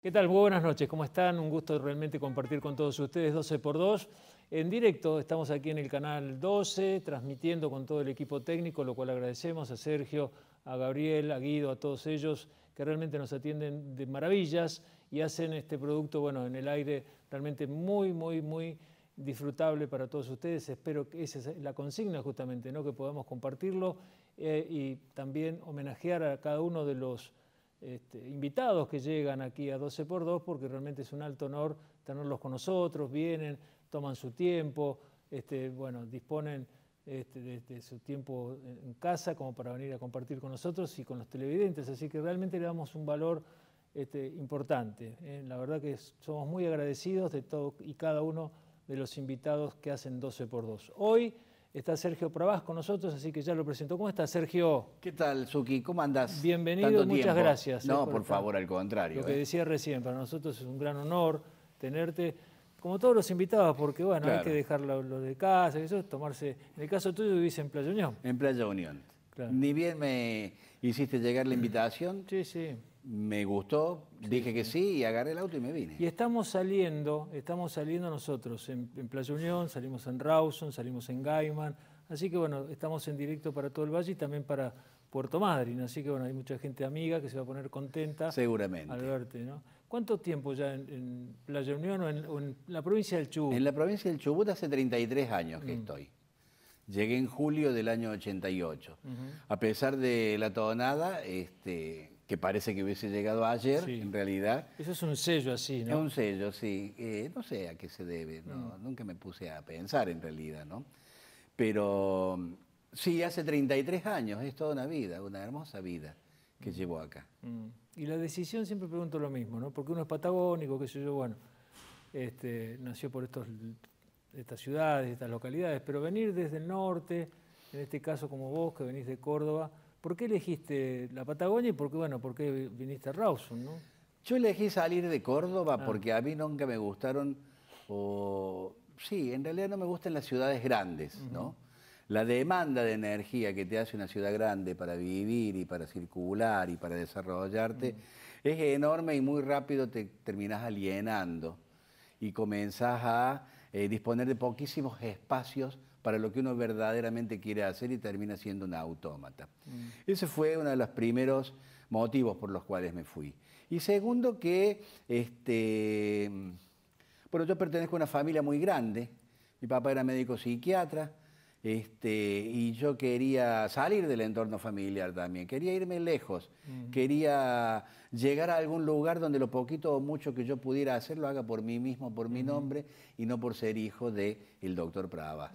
¿Qué tal? Buenas noches, ¿cómo están? Un gusto realmente compartir con todos ustedes 12 x 2 en directo. Estamos aquí en el canal 12, transmitiendo con todo el equipo técnico, lo cual agradecemos a Sergio, a Gabriel, a Guido, a todos ellos que realmente nos atienden de maravillas y hacen este producto, bueno, en el aire realmente muy, muy, muy disfrutable para todos ustedes. Espero que esa es la consigna justamente, ¿no? Que podamos compartirlo eh, y también homenajear a cada uno de los este, invitados que llegan aquí a 12 x 2 porque realmente es un alto honor tenerlos con nosotros, vienen, toman su tiempo, este, bueno, disponen este, de, su tiempo en casa como para venir a compartir con nosotros y con los televidentes, así que realmente le damos un valor este, importante. ¿eh? la verdad que somos muy agradecidos de todo y cada uno de los invitados que hacen 12 x 2. Hoy Está Sergio Prabás con nosotros, así que ya lo presento. ¿Cómo estás, Sergio? ¿Qué tal, Zuki? ¿Cómo andas? Bienvenido, muchas gracias. Eh, no, por, favor, al contrario. Lo que eh. decía recién, para nosotros es un gran honor tenerte, como todos los invitados, porque bueno, hay que dejarlo lo, de casa, eso, tomarse. En el caso tuyo vivís en Playa Unión. En Playa Unión. Ni bien me hiciste llegar la invitación. Sí, sí me gustó, dije que sí y agarré el auto y me vine. Y estamos saliendo, estamos saliendo nosotros en, Playa Unión, salimos en Rawson, salimos en Gaiman, así que bueno, estamos en directo para todo el valle y también para Puerto Madryn, así que bueno, hay mucha gente amiga que se va a poner contenta. Seguramente. Al verte, ¿no? ¿Cuánto tiempo ya en, Playa Unión o en, la provincia del Chubut? En la provincia del Chubut hace 33 años que mm. estoy. Llegué en julio del año 88. A pesar de la tonada, este, que parece que hubiese llegado ayer, en realidad. Eso es un sello así, ¿no? Es un sello, sí. Eh, no sé a qué se debe, mm. nunca me puse a pensar en realidad, ¿no? Pero mm, sí, hace 33 años, es toda una vida, una hermosa vida que mm. llevo acá. Y la decisión siempre pregunto lo mismo, ¿no? Porque uno es patagónico, qué sé yo, bueno, este, nació por estos, estas ciudades, estas localidades, pero venir desde el norte, en este caso como vos, que venís de Córdoba, ¿Por qué elegiste la Patagonia y por qué, bueno, qué viniste a Rawson? ¿no? Yo elegí salir de Córdoba ah. porque a mí nunca me gustaron, o sí, en realidad no me gustan las ciudades grandes, ¿no? La demanda de energía que te hace una ciudad grande para vivir y para circular y para desarrollarte es enorme y muy rápido te terminas alienando y comenzás a eh, disponer de poquísimos espacios para lo que uno verdaderamente quiere hacer y termina siendo un autómata. Mm. Ese fue uno de los primeros motivos por los cuales me fui. Y segundo que, este, mm, bueno, yo pertenezco a una familia muy grande, mi papá era médico psiquiatra, este, y yo quería salir del entorno familiar también, quería irme lejos, quería llegar a algún lugar donde lo poquito o mucho que yo pudiera hacer lo haga por mí mismo, por mi nombre y no por ser hijo del el doctor Pravas.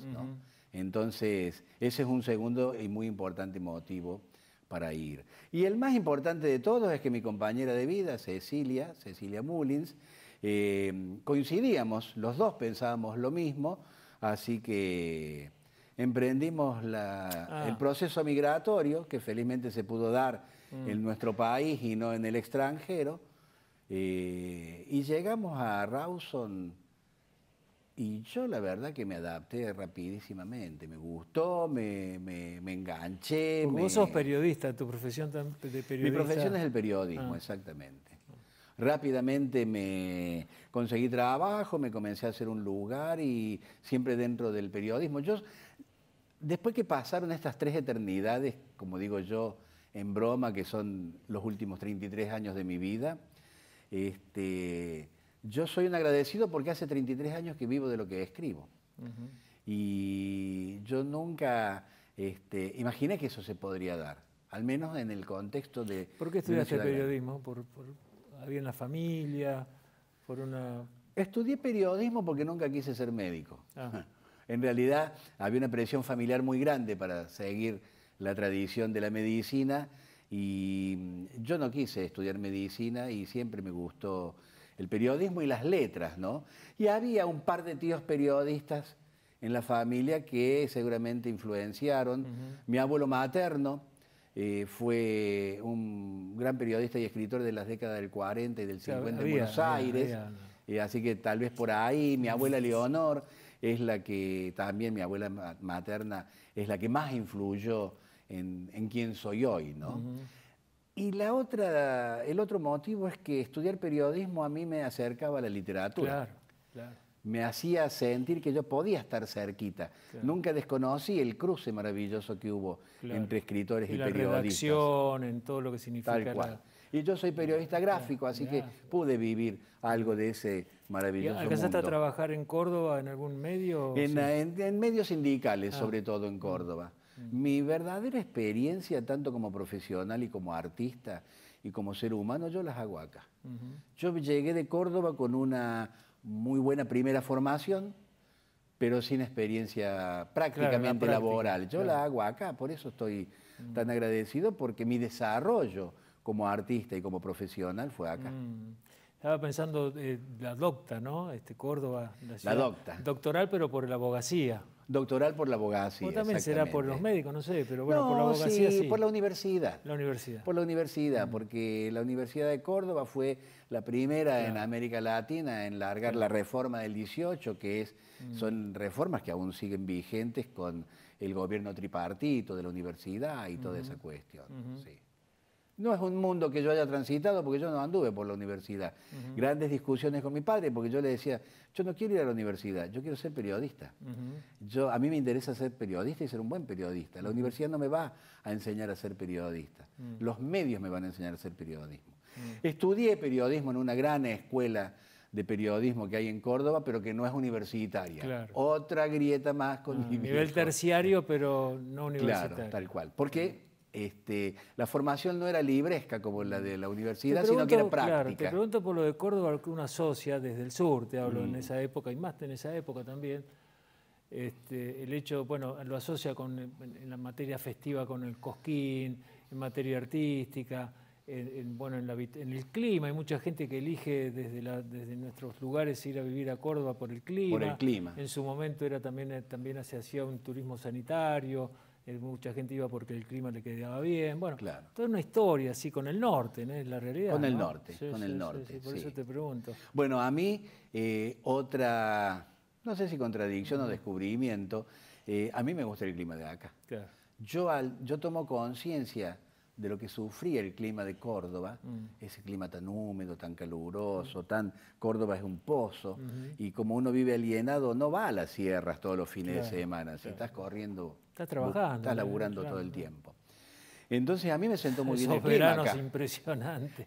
Entonces, ese es un segundo y muy importante motivo para ir. Y el más importante de todos es que mi compañera de vida, Cecilia, Cecilia Mullins, eh, coincidíamos, los dos pensábamos lo mismo, así que emprendimos el ah. proceso migratorio, que felizmente se pudo dar mm. en nuestro país y no en el extranjero, eh, y llegamos a Rawson. Y yo la verdad que me adapté rapidísimamente, me gustó, me, enganché. Vos sos periodista, tu profesión de periodista. Mi profesión es el periodismo, ah. exactamente. Rápidamente me conseguí trabajo, me comencé a hacer un lugar y siempre dentro del periodismo. Yo después que pasaron estas tres eternidades, como digo yo, en broma, que son los últimos 33 años de mi vida, este, yo soy un agradecido porque hace 33 años que vivo de lo que escribo. Y yo nunca este, imaginé que eso se podría dar, al menos en el contexto de... ¿Por qué estudiaste periodismo? ¿Por, por, había una familia? ¿Por una...? Estudié periodismo porque nunca quise ser médico. Ah. En realidad había una presión familiar muy grande para seguir la tradición de la medicina y yo no quise estudiar medicina y siempre me gustó el periodismo y las letras, ¿no? Y había un par de tíos periodistas en la familia que seguramente influenciaron. Mi abuelo materno eh, fue un gran periodista y escritor de las décadas del 40 y del 50 en Buenos Aires, eh, así que tal vez por ahí, mi abuela Leonor es la que también mi abuela materna es la que más influyó en, en quién soy hoy, ¿no? Y la otra, el otro motivo es que estudiar periodismo a mí me acercaba a la literatura. Me hacía sentir que yo podía estar cerquita. Nunca desconocí el cruce maravilloso que hubo entre escritores y, y la en todo lo que significa. Y yo soy periodista gráfico, así que pude vivir algo de ese maravilloso. ¿Y ¿Alcanzaste trabajar en Córdoba, en algún medio? En, en, medios sindicales, ah. sobre todo en mm. Córdoba. Mm. Mi verdadera experiencia, tanto como profesional y como artista y como ser humano, yo las hago acá. Yo llegué de Córdoba con una muy buena primera formación, pero sin experiencia prácticamente laboral. yo la hago acá, por eso estoy mm. tan agradecido, porque mi desarrollo como artista y como profesional fue acá. Estaba pensando eh, la docta, ¿no? Este, Córdoba, la, docta. Doctoral, pero por la abogacía. Doctoral por la abogacía. O también será por los médicos, no sé, pero bueno, por la abogacía. Sí, por la universidad. La universidad. Por la universidad, mm. porque la Universidad de Córdoba fue la primera en América Latina en largar la reforma del 18, que es, mm. son reformas que aún siguen vigentes con el gobierno tripartito de la universidad y toda esa cuestión. sí. No es un mundo que yo haya transitado porque yo no anduve por la universidad. Grandes discusiones con mi padre porque yo le decía, yo no quiero ir a la universidad, yo quiero ser periodista. yo, a mí me interesa ser periodista y ser un buen periodista. La universidad no me va a enseñar a ser periodista. Los medios me van a enseñar a ser periodismo. Estudié periodismo en una gran escuela de periodismo que hay en Córdoba, pero que no es universitaria. Otra grieta más con ah, nivel terciario, pero no universitario. Claro, tal cual. Porque este, la formación no era libresca como la de la universidad, sino que era práctica. Claro, te pregunto por lo de Córdoba, que una asocia desde el sur, te hablo en mm. esa época, y más en esa época también, este, el hecho, bueno, lo asocia con, en la materia festiva con el cosquín, en materia artística, en, bueno, en, el clima. Hay mucha gente que elige desde, desde, nuestros lugares ir a vivir a Córdoba por el clima. el clima. En su momento era también, eh, también se hacía un turismo sanitario eh, mucha gente iba porque el clima le quedaba bien. Bueno, claro. toda una historia así con el norte, ¿no? Es la realidad. Con el norte, con el norte. Sí, por eso te pregunto. Bueno, a mí eh, otra, no sé si contradicción o descubrimiento, eh, a mí me gusta el clima de acá. Claro. Yo, yo tomo conciencia de lo que sufría el clima de Córdoba, mm. ese clima tan húmedo, tan caluroso, mm. tan Córdoba es un pozo, y como uno vive alienado, no va a las sierras todos los fines de semana, si estás corriendo Está trabajando. Está eh, laburando todo el tiempo. Entonces a mí me sentó muy bien el veranos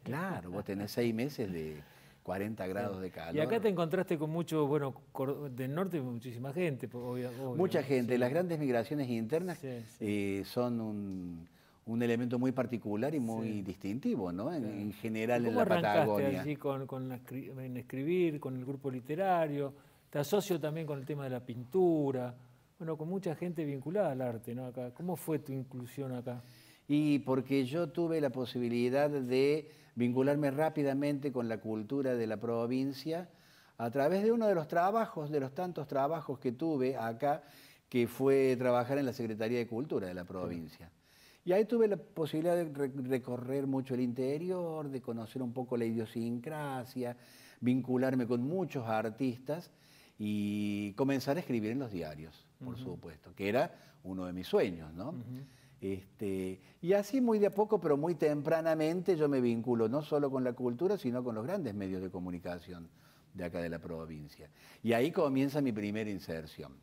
Claro, vos tenés seis meses de 40 grados de calor. Y acá te encontraste con mucho, bueno, del norte muchísima gente. Mucha gente. Las grandes migraciones internas eh, son un, elemento muy particular y muy distintivo, ¿no? En, general en la Patagonia. con, con en escribir, con el grupo literario? Te asocio también con el tema de la pintura bueno, con mucha gente vinculada al arte, ¿no? Acá. ¿Cómo fue tu inclusión acá? Y porque yo tuve la posibilidad de vincularme rápidamente con la cultura de la provincia a través de uno de los trabajos, de los tantos trabajos que tuve acá, que fue trabajar en la Secretaría de Cultura de la provincia. Y ahí tuve la posibilidad de recorrer mucho el interior, de conocer un poco la idiosincrasia, vincularme con muchos artistas y comenzar a escribir en los diarios por supuesto, que era uno de mis sueños, este, y así muy de a poco, pero muy tempranamente, yo me vinculo no solo con la cultura, sino con los grandes medios de comunicación de acá de la provincia. Y ahí comienza mi primera inserción,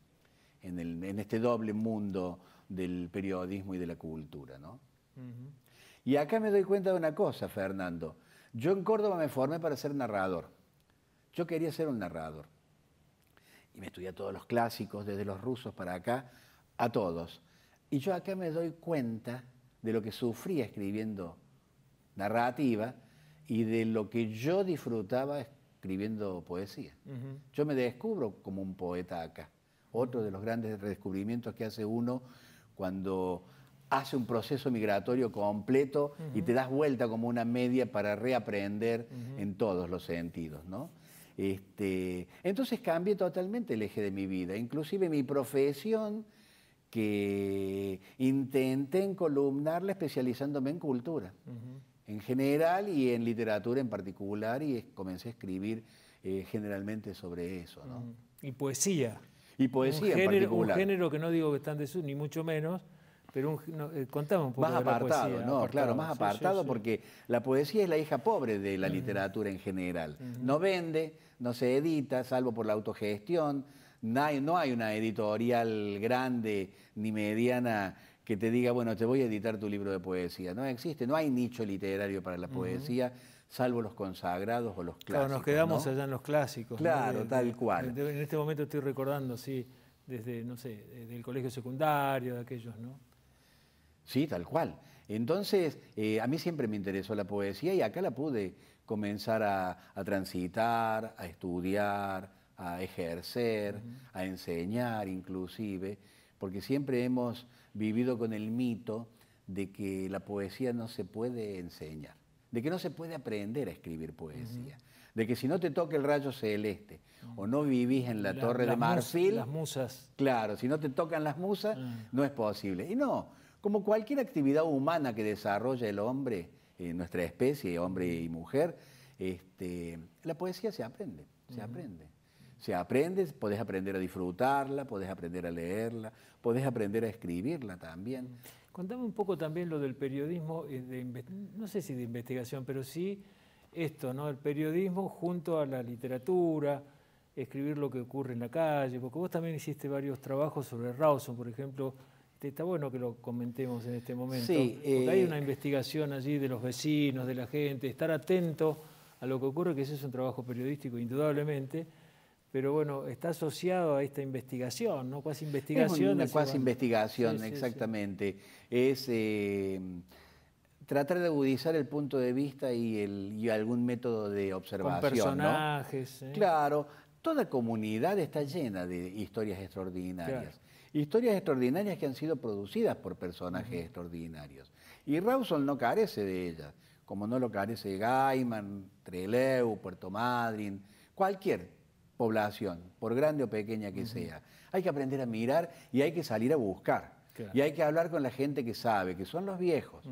en, este doble mundo del periodismo y de la cultura. Y acá me doy cuenta de una cosa, Fernando. Yo en Córdoba me formé para ser narrador. Yo quería ser un narrador y me estudié todos los clásicos, desde los rusos para acá, a todos. Y yo acá me doy cuenta de lo que sufría escribiendo narrativa y de lo que yo disfrutaba escribiendo poesía. Yo me descubro como un poeta acá. Otro de los grandes redescubrimientos que hace uno cuando hace un proceso migratorio completo y te das vuelta como una media para reaprender en todos los sentidos, ¿no? Este, entonces cambié totalmente el eje de mi vida, inclusive mi profesión que intenté encolumnarla especializándome en cultura, en general y en literatura en particular, y comencé a escribir eh, generalmente sobre eso. ¿no? Y poesía. Y poesía un género, en particular. Un género que no digo que está en desuso, ni mucho menos, pero eh, un poco. Más de apartado, la no, claro, más apartado porque la poesía es la hija pobre de la literatura en general. No vende, no se edita, salvo por la autogestión. No hay, una editorial grande ni mediana que te diga, bueno, te voy a editar tu libro de poesía. No existe, no hay nicho literario para la poesía, salvo los consagrados o los clásicos. Claro, nos quedamos allá en los clásicos. Claro, tal cual. en este momento estoy recordando, sí, desde, no sé, del colegio secundario, de aquellos, ¿no? Sí, tal cual. Entonces, eh, a mí siempre me interesó la poesía y acá la pude comenzar a, transitar, a estudiar, a ejercer, a enseñar inclusive, porque siempre hemos vivido con el mito de que la poesía no se puede enseñar, de que no se puede aprender a escribir poesía. de que si no te toca el rayo celeste o mm. no vivís en la, torre de marfil, las musas. Claro, si no te tocan las musas, ah. no es posible. Y no, como cualquier actividad humana que desarrolla el hombre, en eh, nuestra especie, hombre y mujer, este, la poesía se aprende, se aprende. Se aprende, podés aprender a disfrutarla, podés aprender a leerla, podés aprender a escribirla también. Contame un poco también lo del periodismo, eh, no sé si de investigación, pero sí esto, ¿no? El periodismo junto a la literatura, escribir lo que ocurre en la calle, porque vos también hiciste varios trabajos sobre Rawson, por ejemplo, este, está bueno que lo comentemos en este momento. hay eh, una investigación allí de los vecinos, de la gente, estar atento a lo que ocurre, que ese es un trabajo periodístico indudablemente, pero bueno, está asociado a esta investigación, ¿no? Cuasi investigación. Es una investigación, exactamente. es eh, tratar de agudizar el punto de vista y, algún método de observación. personajes. ¿eh? Claro, toda comunidad está llena de historias extraordinarias historias extraordinarias que han sido producidas por personajes extraordinarios. Y Rawson no carece de ellas, como no lo carece Gaiman, Treleu, Puerto Madryn, cualquier población, por grande o pequeña que sea. Hay que aprender a mirar y hay que salir a buscar. Y hay que hablar con la gente que sabe, que son los viejos.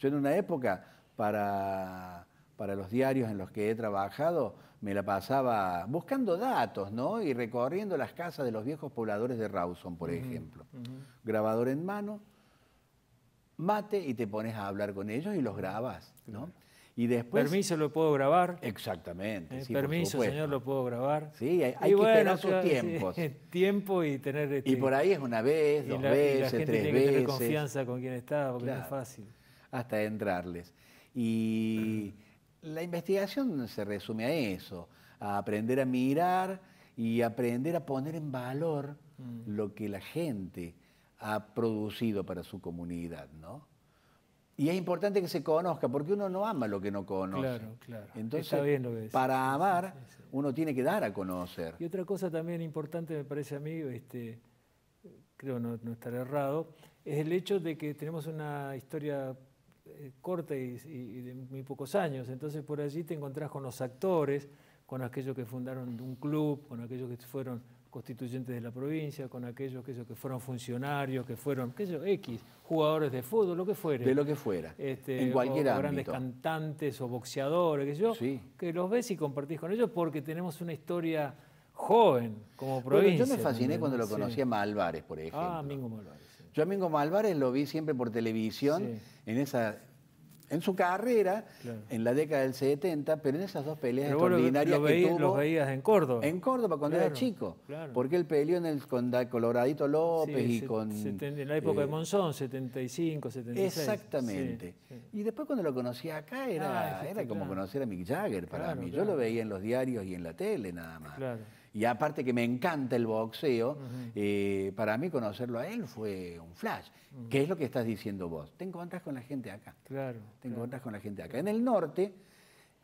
Yo en una época, para para los diarios en los que he trabajado, me la pasaba buscando datos, ¿no? Y recorriendo las casas de los viejos pobladores de Rawson, por ejemplo. Grabador en mano, mate y te pones a hablar con ellos y los grabas, Y después... Permiso, lo puedo grabar. Exactamente. Eh, permiso, señor, lo puedo grabar. Sí, hay, que tener esperar tiempos. tiempo y tener. Este, y por ahí es una vez, dos veces, la tres veces. confianza con quien está, porque no es fácil. Hasta entrarles. Y. la investigación se resume a eso, a aprender a mirar y aprender a poner en valor mm. lo que la gente ha producido para su comunidad, ¿no? Y es importante que se conozca, porque uno no ama lo que no conoce. Claro, claro. Entonces, para amar, uno tiene que dar a conocer. Y otra cosa también importante, me parece a mí, este, creo no estar errado, es el hecho de que tenemos una historia eh, corta y, de muy pocos años. Entonces por allí te encontrás con los actores, con aquellos que fundaron un club, con aquellos que fueron constituyentes de la provincia, con aquellos que, que fueron funcionarios, que fueron, X, jugadores de fútbol, lo que fuera. De lo que fuera. Este, en cualquier grandes cantantes o boxeadores, que yo, que los ves y compartís con ellos porque tenemos una historia joven como provincia. yo me fasciné cuando lo conocí a Malvares, por ah, ejemplo. Ah, Mingo Malvares. Yo a Mingo lo vi siempre por televisión, en esa en su carrera, en la década del 70, pero en esas dos peleas extraordinarias que tuvo. veías en Córdoba. En Córdoba, cuando era chico. Porque él peleó en el, con Coloradito López y con. en la época de eh, Monzón, 75, 76. Exactamente. Y después cuando lo conocí acá, era, ah, era como conocer a Mick Jagger para mí. Yo lo veía en los diarios y en la tele nada más. Claro, y aparte que me encanta el boxeo, eh, para mí conocerlo a él fue un flash. ¿Qué es lo que estás diciendo vos? Te encontrás con la gente acá. Claro. Te encontrás con la gente acá. En el norte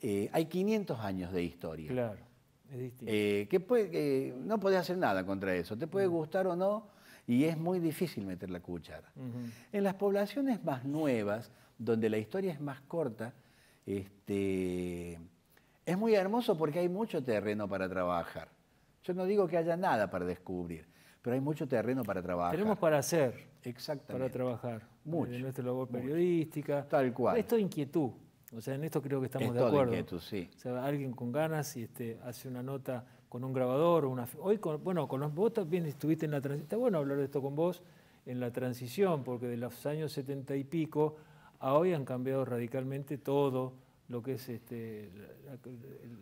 eh, hay 500 años de historia. Claro. Es distinto. Eh, puede, no podés hacer nada contra eso. Te puede gustar o no, y es muy difícil meter la cuchara. En las poblaciones más nuevas, donde la historia es más corta, este, es muy hermoso porque hay mucho terreno para trabajar. Yo no digo que haya nada para descubrir, pero hay mucho terreno para trabajar. Tenemos para hacer. Exactamente. Para trabajar. Mucho. Eh, en nuestra labor periodística. Tal cual. Esto es inquietud. O sea, en esto creo que estamos de acuerdo. sí. alguien con ganas y este, hace una nota con un grabador o una. Hoy, con, bueno, con vos también estuviste en la transición. bueno hablar de esto con vos en la transición, porque de los años setenta y pico a hoy han cambiado radicalmente todo lo que es este,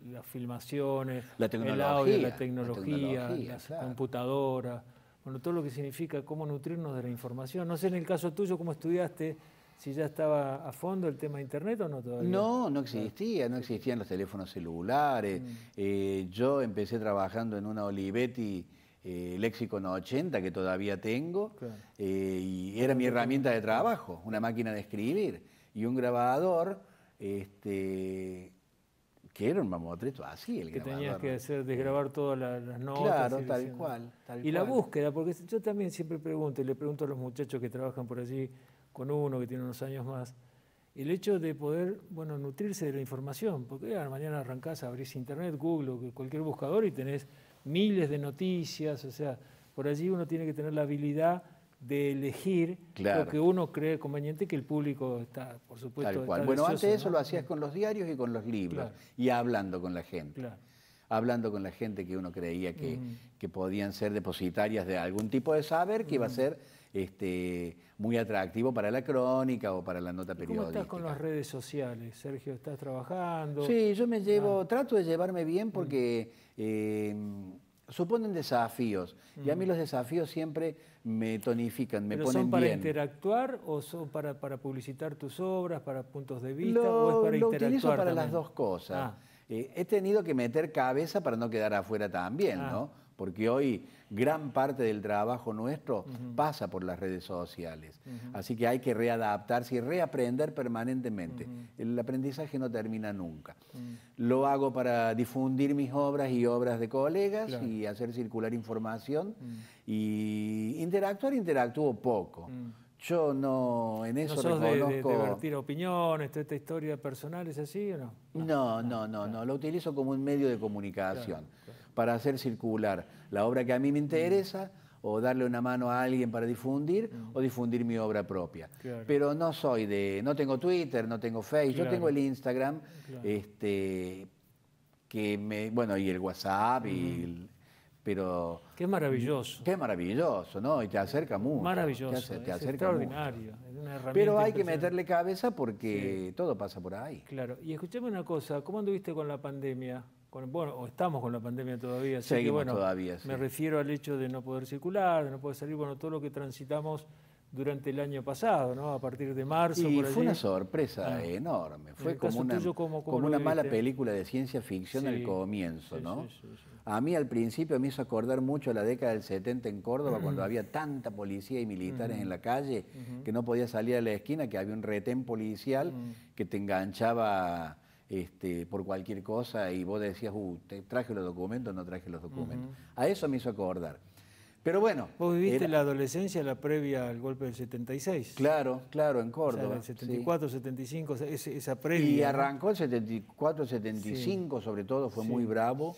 las filmaciones, el audio, la tecnología, la las computadoras, bueno, todo lo que significa cómo nutrirnos de la información. No sé en el caso tuyo cómo estudiaste, si ya estaba a fondo el tema de Internet o no todavía. No, no existía, no existían los teléfonos celulares. Mm. Eh, yo empecé trabajando en una Olivetti. Eh, Lexicon 80 que todavía tengo eh, y era mi herramienta de trabajo, una máquina de escribir y un grabador este, que era un mamotreto así el que tenías que hacer desgrabar todas las, notas claro tal cual y la búsqueda porque yo también siempre pregunto y le pregunto a los muchachos que trabajan por allí con uno que tiene unos años más el hecho de poder bueno nutrirse de la información porque mañana arrancás abrís internet Google cualquier buscador y tenés miles de noticias o sea por allí uno tiene que tener la habilidad de elegir lo que uno cree conveniente que el público está, por supuesto. bueno, antes de eso lo hacías con los diarios y con los libros y hablando con la gente. Hablando con la gente que uno creía que, podían ser depositarias de algún tipo de saber que iba a ser este, muy atractivo para la crónica o para la nota periódica. ¿Cómo estás con las redes sociales, Sergio? ¿Estás trabajando? Sí, yo me llevo, ah. trato de llevarme bien porque suponen desafíos. Y a mí mm. los desafíos siempre me tonifican, me ¿Pero bien. son para interactuar o son para, para, publicitar tus obras, para puntos de vista? Lo, o es para lo utilizo para las dos cosas. Ah. Eh, he tenido que meter cabeza para no quedar afuera también, ah. ¿no? porque hoy gran parte del trabajo nuestro pasa por las redes sociales. Así que hay que readaptarse y reaprender permanentemente. El aprendizaje no termina nunca. Lo hago para difundir mis obras y obras de colegas y hacer circular información. Y interactuar, interactúo poco. Yo no, en eso no reconozco... De, de, opiniones, esta historia personal, ¿es así o no? No, no, no, no, Lo utilizo como un medio de comunicación para hacer circular la obra que a mí me interesa o darle una mano a alguien para difundir o difundir mi obra propia. Pero no soy de, no tengo Twitter, no tengo Facebook, yo tengo el Instagram, este, que me, bueno, y el WhatsApp y pero qué maravilloso qué maravilloso no y te acerca mucho maravilloso es extraordinario Es una herramienta pero hay que meterle cabeza porque todo pasa por ahí claro y escuchame una cosa cómo anduviste con la pandemia bueno, o estamos con la pandemia todavía, bueno, todavía, me refiero al hecho de no poder circular, de no poder salir, bueno, todo lo que transitamos durante el año pasado, ¿no? A partir de marzo. Y fue una sorpresa ah. enorme. Fue como una, como una mala película de ciencia ficción al comienzo, ¿no? a mí al principio me hizo acordar mucho la década del 70 en Córdoba, cuando mm. había tanta policía y militares en mm. la calle que no podía salir a la esquina, que había un retén policial mm. que te enganchaba este, por cualquier cosa y vos decías, uh, traje los documentos, no traje los documentos. A eso me hizo acordar. Pero bueno. Vos viviste la adolescencia, la previa al golpe del 76. Claro, claro, en Córdoba. O el 74, 75, esa previa. Y arrancó el 74, 75, sobre todo, fue muy bravo.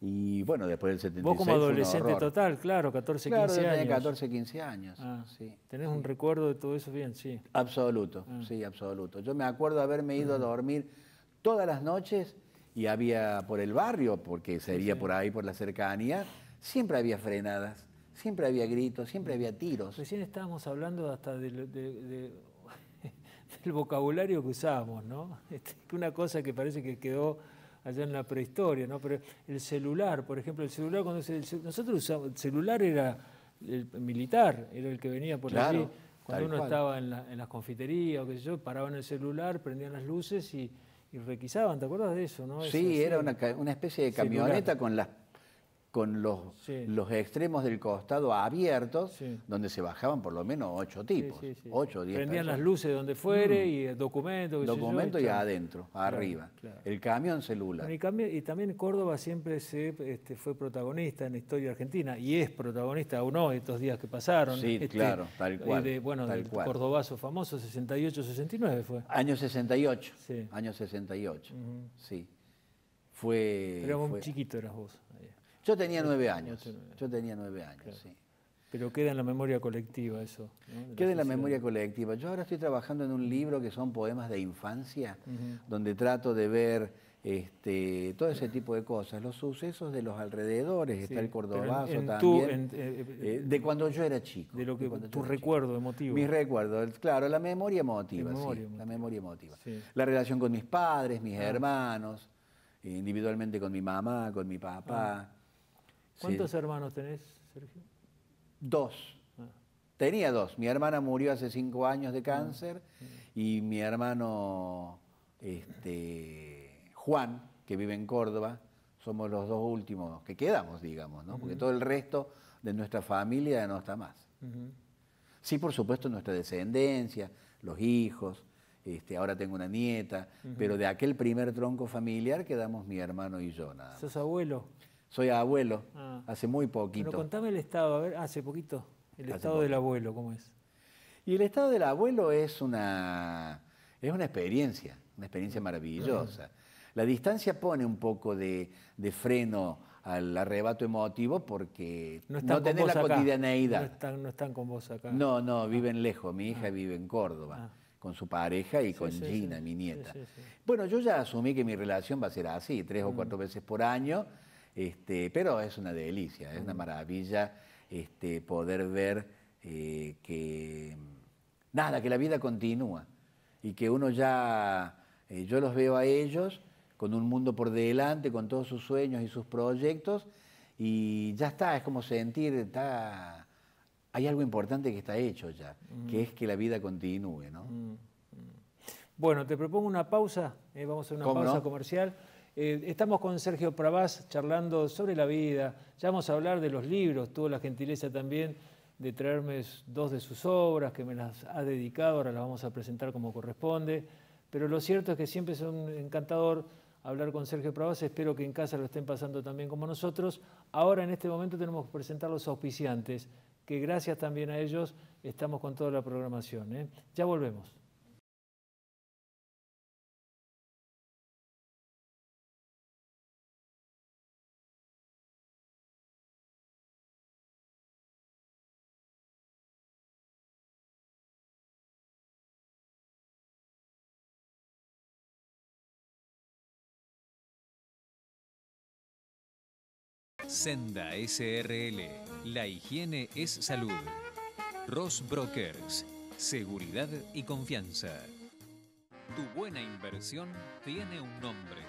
Y bueno, después del 76. Vos como adolescente total, claro, 14, 15 años. Tenía 14, 15 años. Ah, ¿Tenés un recuerdo de todo eso bien? Sí. Absoluto, ah. sí, absoluto. Yo me acuerdo haberme ido a dormir todas las noches y había por el barrio, porque sería por ahí, por la cercanía, siempre había frenadas, siempre había gritos, siempre había tiros. Recién estábamos hablando hasta del vocabulario que usábamos, ¿no? Este, una cosa que parece que quedó allá en la prehistoria, ¿no? Pero el celular, por ejemplo, el celular cuando nosotros usamos, el celular era el militar, era el que venía por allí. Cuando uno estaba en, en las confiterías o qué sé yo, paraban el celular, prendían las luces y, y requisaban, ¿te acuerdas de eso? Sí, era una, una, especie de camioneta con las con los, los extremos del costado abiertos, donde se bajaban por lo menos ocho tipos, ocho diez. Prendían las luces donde fuere mm. y el documento y, adentro, arriba. El camión celular. Y, también Córdoba siempre se, este, fue protagonista en la historia argentina y es protagonista aún hoy, estos días que pasaron. Sí, este, claro, tal eh, cual. bueno, el del cordobazo famoso, 68-69 fue. Año 68. Año 68, sí. Fue... muy chiquito eras vos. Yo tenía nueve años. Yo tenía nueve años, sí. Pero queda en la memoria colectiva eso. Queda en la memoria colectiva. Yo ahora estoy trabajando en un libro que son poemas de infancia, donde trato de ver este, todo ese tipo de cosas, los sucesos de los alrededores, está el cordobazo también, eh, eh, eh, de cuando yo era chico. De lo que tu recuerdo emotivo. Mi recuerdo, claro, la memoria emotiva, sí, la memoria emotiva. La relación con mis padres, mis ah. hermanos, individualmente con mi mamá, con mi papá. Ah. ¿Cuántos hermanos tenés, Sergio? Dos. Ah. Tenía dos. Mi hermana murió hace cinco años de ah, cáncer y mi hermano este, Juan, que vive en Córdoba, somos los dos últimos que quedamos, digamos, ¿no? Porque todo el resto de nuestra familia no está más. Sí, por supuesto, nuestra descendencia, los hijos, este, ahora tengo una nieta, pero de aquel primer tronco familiar quedamos mi hermano y yo nada. Más. ¿Sos abuelo? Soy abuelo, ah. hace muy poquito. Bueno, contame el estado, a ver, hace poquito, el estado del abuelo, ¿cómo es? Y el estado del abuelo es una, es una experiencia, una experiencia maravillosa. Mm. La distancia pone un poco de, freno al arrebato emotivo porque no, tenés la cotidianeidad. No están, con vos acá. No, no, viven ah. lejos. Mi hija ah. vive en Córdoba. con su pareja y con Gina, mi nieta. Bueno, yo ya asumí que mi relación va a ser así, tres o mm. cuatro veces por año, este, pero es una delicia, es una maravilla este, poder ver eh, que nada, que la vida continúa y que uno ya, eh, yo los veo a ellos con un mundo por delante, con todos sus sueños y sus proyectos y ya está, es como sentir, hay algo importante que está hecho ya, que es que la vida continúe, Bueno, te propongo una pausa, eh, vamos a hacer una pausa comercial. Eh, estamos con Sergio Pravás charlando sobre la vida. Ya vamos a hablar de los libros. Tuvo la gentileza también de traerme dos de sus obras que me las ha dedicado. Ahora las vamos a presentar como corresponde. Pero lo cierto es que siempre es un encantador hablar con Sergio Pravás. Espero que en casa lo estén pasando también como nosotros. Ahora en este momento tenemos que presentar los auspiciantes, que gracias también a ellos estamos con toda la programación. ¿eh? Ya volvemos. Senda SRL. La higiene es salud. Ross Brokers. Seguridad y confianza. Tu buena inversión tiene un nombre.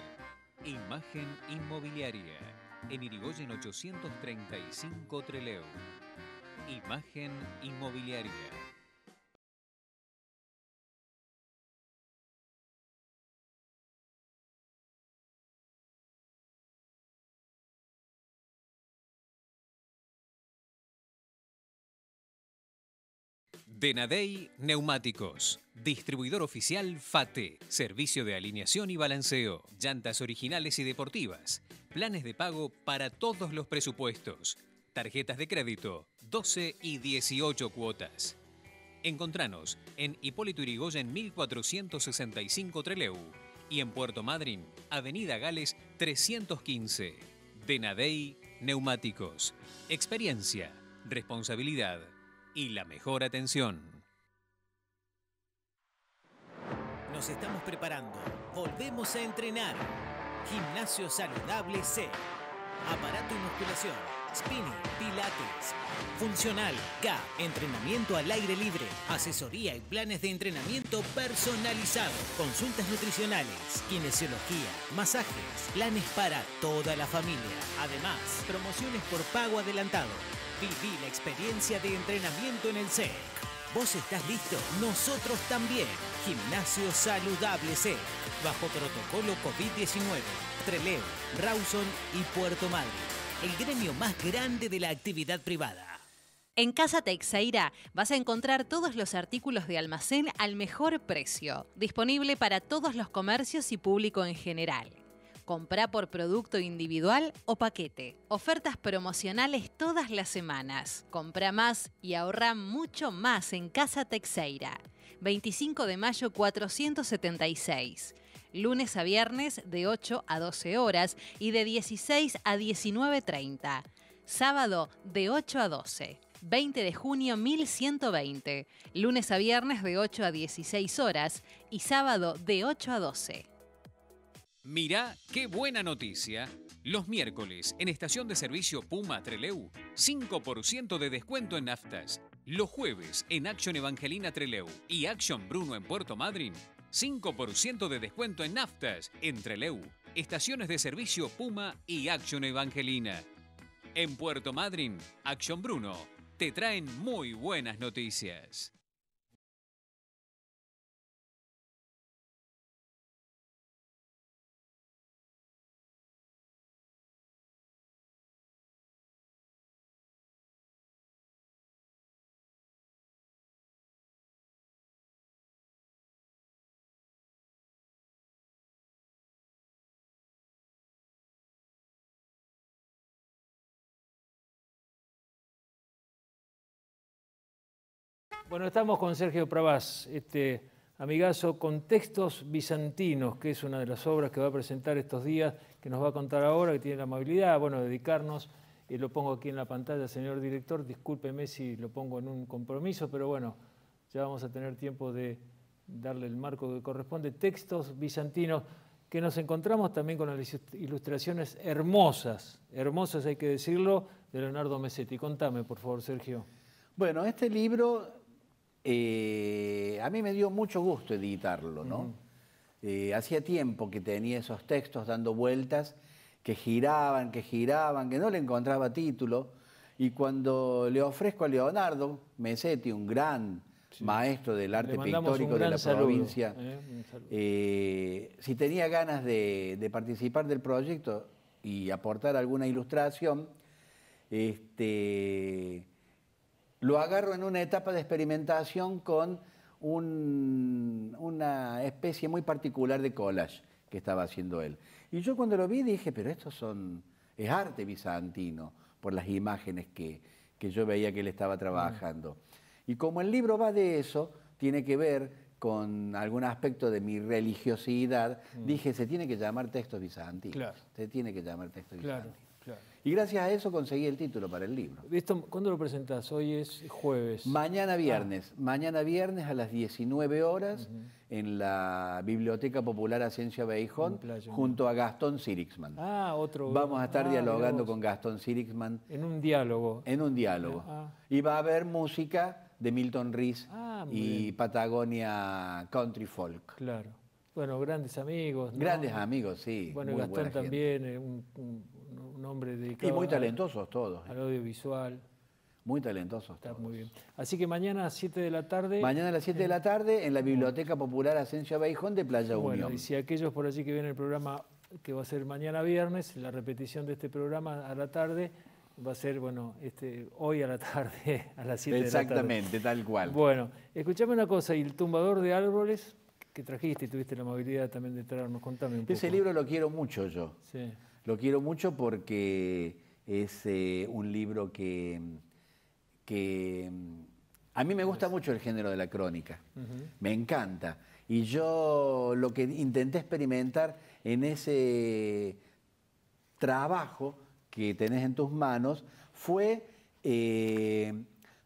Imagen Inmobiliaria. En Irigoyen 835 Treleu. Imagen Inmobiliaria Denadei Neumáticos, distribuidor oficial FATE, servicio de alineación y balanceo, llantas originales y deportivas, planes de pago para todos los presupuestos, tarjetas de crédito, 12 y 18 cuotas. Encontranos en Hipólito Yrigoyen 1465 Treleu y en Puerto Madryn, Avenida Gales 315. Denadei Neumáticos. Experiencia, responsabilidad y la mejor atención. Nos estamos preparando. Volvemos a entrenar. Gimnasio Saludable C. Aparato y musculación. Spinning, pilates. Funcional, K. Entrenamiento al aire libre. Asesoría y planes de entrenamiento personalizado. Consultas nutricionales, kinesiología, masajes, planes para toda la familia. Además, promociones por pago adelantado Viví la experiencia de entrenamiento en el SEC. E ¿Vos estás listo? Nosotros también. Gimnasio Saludable SEC. E Bajo protocolo COVID-19. Trelew, Rawson y Puerto Madrid. El gremio más grande de la actividad privada. En Casa Texaira vas a encontrar todos los artículos de almacén al mejor precio, disponible para todos los comercios y público en general. Comprá por producto individual o paquete. Ofertas promocionales todas las semanas. Compra más y ahorra mucho más en Casa Texeira. 25 de mayo 476. Lunes a viernes de 8 a 12 horas y de 16 a 19.30. Sábado de 8 a 12. 20 de junio 1120, lunes a viernes de 8 a 16 horas y sábado de 8 a 12. Mirá qué buena noticia. Los miércoles, en estación de servicio Puma Treleu, 5% de descuento en naftas. Los jueves, en Action Evangelina Treleu y Action Bruno en Puerto Madryn, 5% de descuento en naftas en Treleu, estaciones de servicio Puma y Action Evangelina. En Puerto Madryn, Action Bruno, te traen muy buenas noticias. Bueno, estamos con Sergio Pravás, este amigazo Textos Bizantinos, que es una de las obras que va a presentar estos días, que nos va a contar ahora, que tiene la amabilidad, bueno, dedicarnos, y eh, lo pongo aquí en la pantalla, señor director, discúlpeme si lo pongo en un compromiso, pero bueno, ya vamos a tener tiempo de darle el marco que corresponde, Textos Bizantinos, que nos encontramos también con las ilustraciones hermosas, hermosas hay que decirlo, de Leonardo Mesetti. Contame, por favor, Sergio. Bueno, este libro eh, a mí me dio mucho gusto editarlo, ¿no? Eh, hacía tiempo que tenía esos textos dando vueltas, que giraban, que giraban, que no le encontraba título. Y cuando le ofrezco a Leonardo Mesetti, un gran maestro del arte pictórico de la provincia, eh, si tenía ganas de, de, participar del proyecto y aportar alguna ilustración, este, lo agarro en una etapa de experimentación con una especie muy particular de collage que estaba haciendo él. Y yo cuando lo vi dije, pero esto son, es arte bizantino, por las imágenes que, yo veía que él estaba trabajando. Mm. Y como el libro va de eso, tiene que ver con algún aspecto de mi religiosidad, mm. dije, se tiene que llamar textos bizantinos. Se tiene que llamar textos bizantinos. Y gracias a eso conseguí el título para el libro. ¿Cuándo lo presentás? Hoy es jueves. Mañana ah. viernes. Mañana viernes a las 19 horas en la Biblioteca Popular Asensio Beijón junto a Gastón Sirixman. Ah, otro. Vamos a estar ah, dialogando con Gastón Sirixman. En un diálogo. En un diálogo. Ah. Y va a haber música de Milton Rees y Patagonia Country Folk. Claro. Bueno, grandes amigos. Grandes amigos, sí. Bueno, Gastón también, eh, un nombre Y muy talentosos todos. Al eh. audiovisual. Muy talentosos. Está muy bien. Así que mañana a las 7 de la tarde. Mañana a las 7 de la eh, tarde en la Biblioteca Popular Asensio Baijón de Playa bueno, Unión. Y si aquellos por allí que vienen el programa que va a ser mañana viernes, la repetición de este programa a la tarde va a ser, bueno, este, hoy a la tarde, a las 7 de la tarde. Exactamente, tal cual. Bueno, escuchame una cosa, y el tumbador de árboles que trajiste y tuviste la amabilidad también de traernos, contame un poco. Ese libro lo quiero mucho yo. Sí. Lo quiero mucho porque es eh, un libro que, mm, a mí me gusta mucho el género de la crónica, me encanta. Y yo lo que intenté experimentar en ese trabajo que tenés en tus manos fue eh,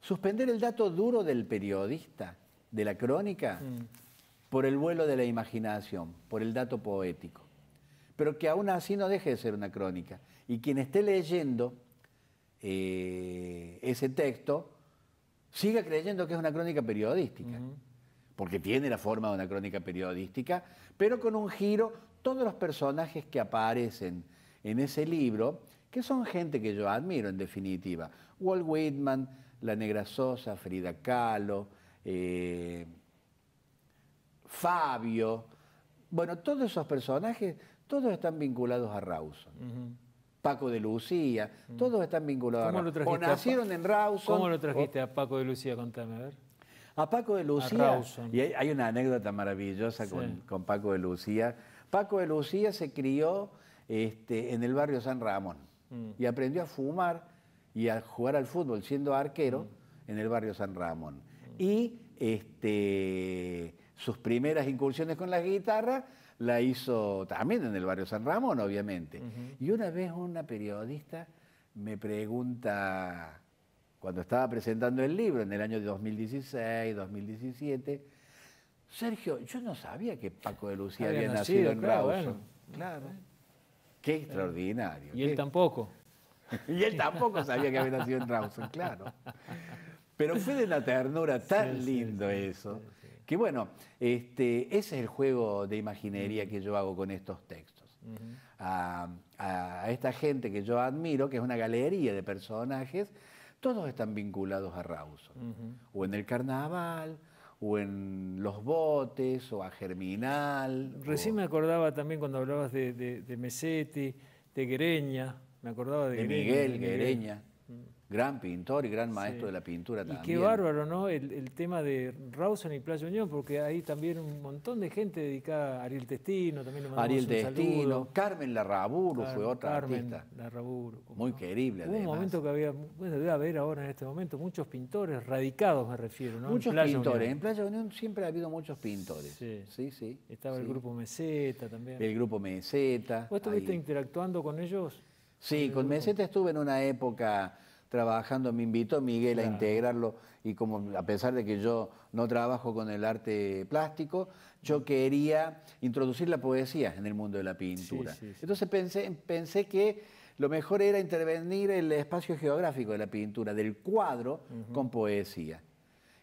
suspender el dato duro del periodista, de la crónica, mm. por el vuelo de la imaginación, por el dato poético pero que aún así no deje de ser una crónica. Y quien esté leyendo eh, ese texto, siga creyendo que es una crónica periodística, porque tiene la forma de una crónica periodística, pero con un giro, todos los personajes que aparecen en ese libro, que son gente que yo admiro en definitiva, Walt Whitman, La Negra Sosa, Frida Kahlo, eh, Fabio, bueno, todos esos personajes todos están vinculados a Rawson. Paco de Lucía, todos están vinculados a Rawson. O nacieron en ¿Cómo lo trajiste a Paco de Lucía? Contame, a ver. A Paco de Lucía. Y hay, una anécdota maravillosa con, Paco de Lucía. Paco de Lucía se crió este, en el barrio San Ramón mm. y aprendió a fumar y a jugar al fútbol siendo arquero mm. en el barrio San Ramón. Mm. Y este, sus primeras incursiones con la guitarra la hizo también en el barrio San Ramón, obviamente. Y una vez una periodista me pregunta, cuando estaba presentando el libro en el año 2016, 2017, Sergio, yo no sabía que Paco de Lucía había, nacido, en Rawson. Claro. Qué extraordinario. Y él tampoco. y él tampoco sabía que había nacido en Rawson, claro. Pero fue de la ternura tan lindo eso. Que bueno, este, ese es el juego de imaginería que yo hago con estos textos. a, esta gente que yo admiro, que es una galería de personajes, todos están vinculados a Rawson. O en el carnaval, o en los botes, o a Germinal. Recién me acordaba también cuando hablabas de, de, de Mesetti, de Guereña, me acordaba de, Miguel Guereña gran pintor y gran maestro de la pintura también. Y qué bárbaro, ¿no? El, tema de Rawson y Playa Unión, porque ahí también un montón de gente dedicada a Ariel Testino, también lo Ariel Testino, Carmen Larraburu fue otra Carmen Larraburu. Muy querible, además. un momento que había, bueno, debe haber ahora en este momento muchos pintores radicados, me refiero, ¿no? Muchos pintores. En Playa Unión siempre ha habido muchos pintores. Sí, sí. sí Estaba el grupo Meseta también. El grupo Meseta. ¿Vos estuviste interactuando con ellos? Sí, con eh, Meseta estuve en una época trabajando, me invitó Miguel a integrarlo y como a pesar de que yo no trabajo con el arte plástico, yo quería introducir la poesía en el mundo de la pintura. Entonces pensé, pensé que lo mejor era intervenir el espacio geográfico de la pintura, del cuadro con poesía.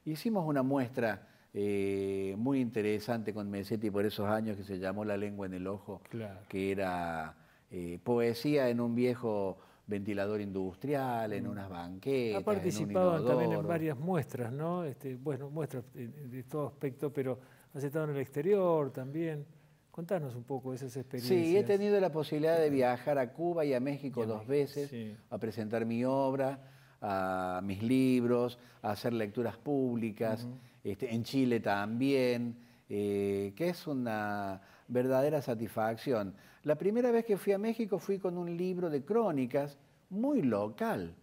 Hicimos una muestra eh, muy interesante con Messetti por esos años que se llamó La lengua en el ojo, que era eh, poesía en un viejo ventilador industrial, en mm. unas banquetas. Ha participado también en varias muestras, ¿no? Este, bueno, muestras de, todo aspecto, pero has estado en el exterior también. Contanos un poco esas experiencias. Sí, he tenido la posibilidad de viajar a Cuba y a México dos veces a presentar mi obra, a mis libros, a hacer lecturas públicas, este, en Chile también, eh, que es una verdadera satisfacción. La primera vez que fui a México fui con un libro de crónicas muy local,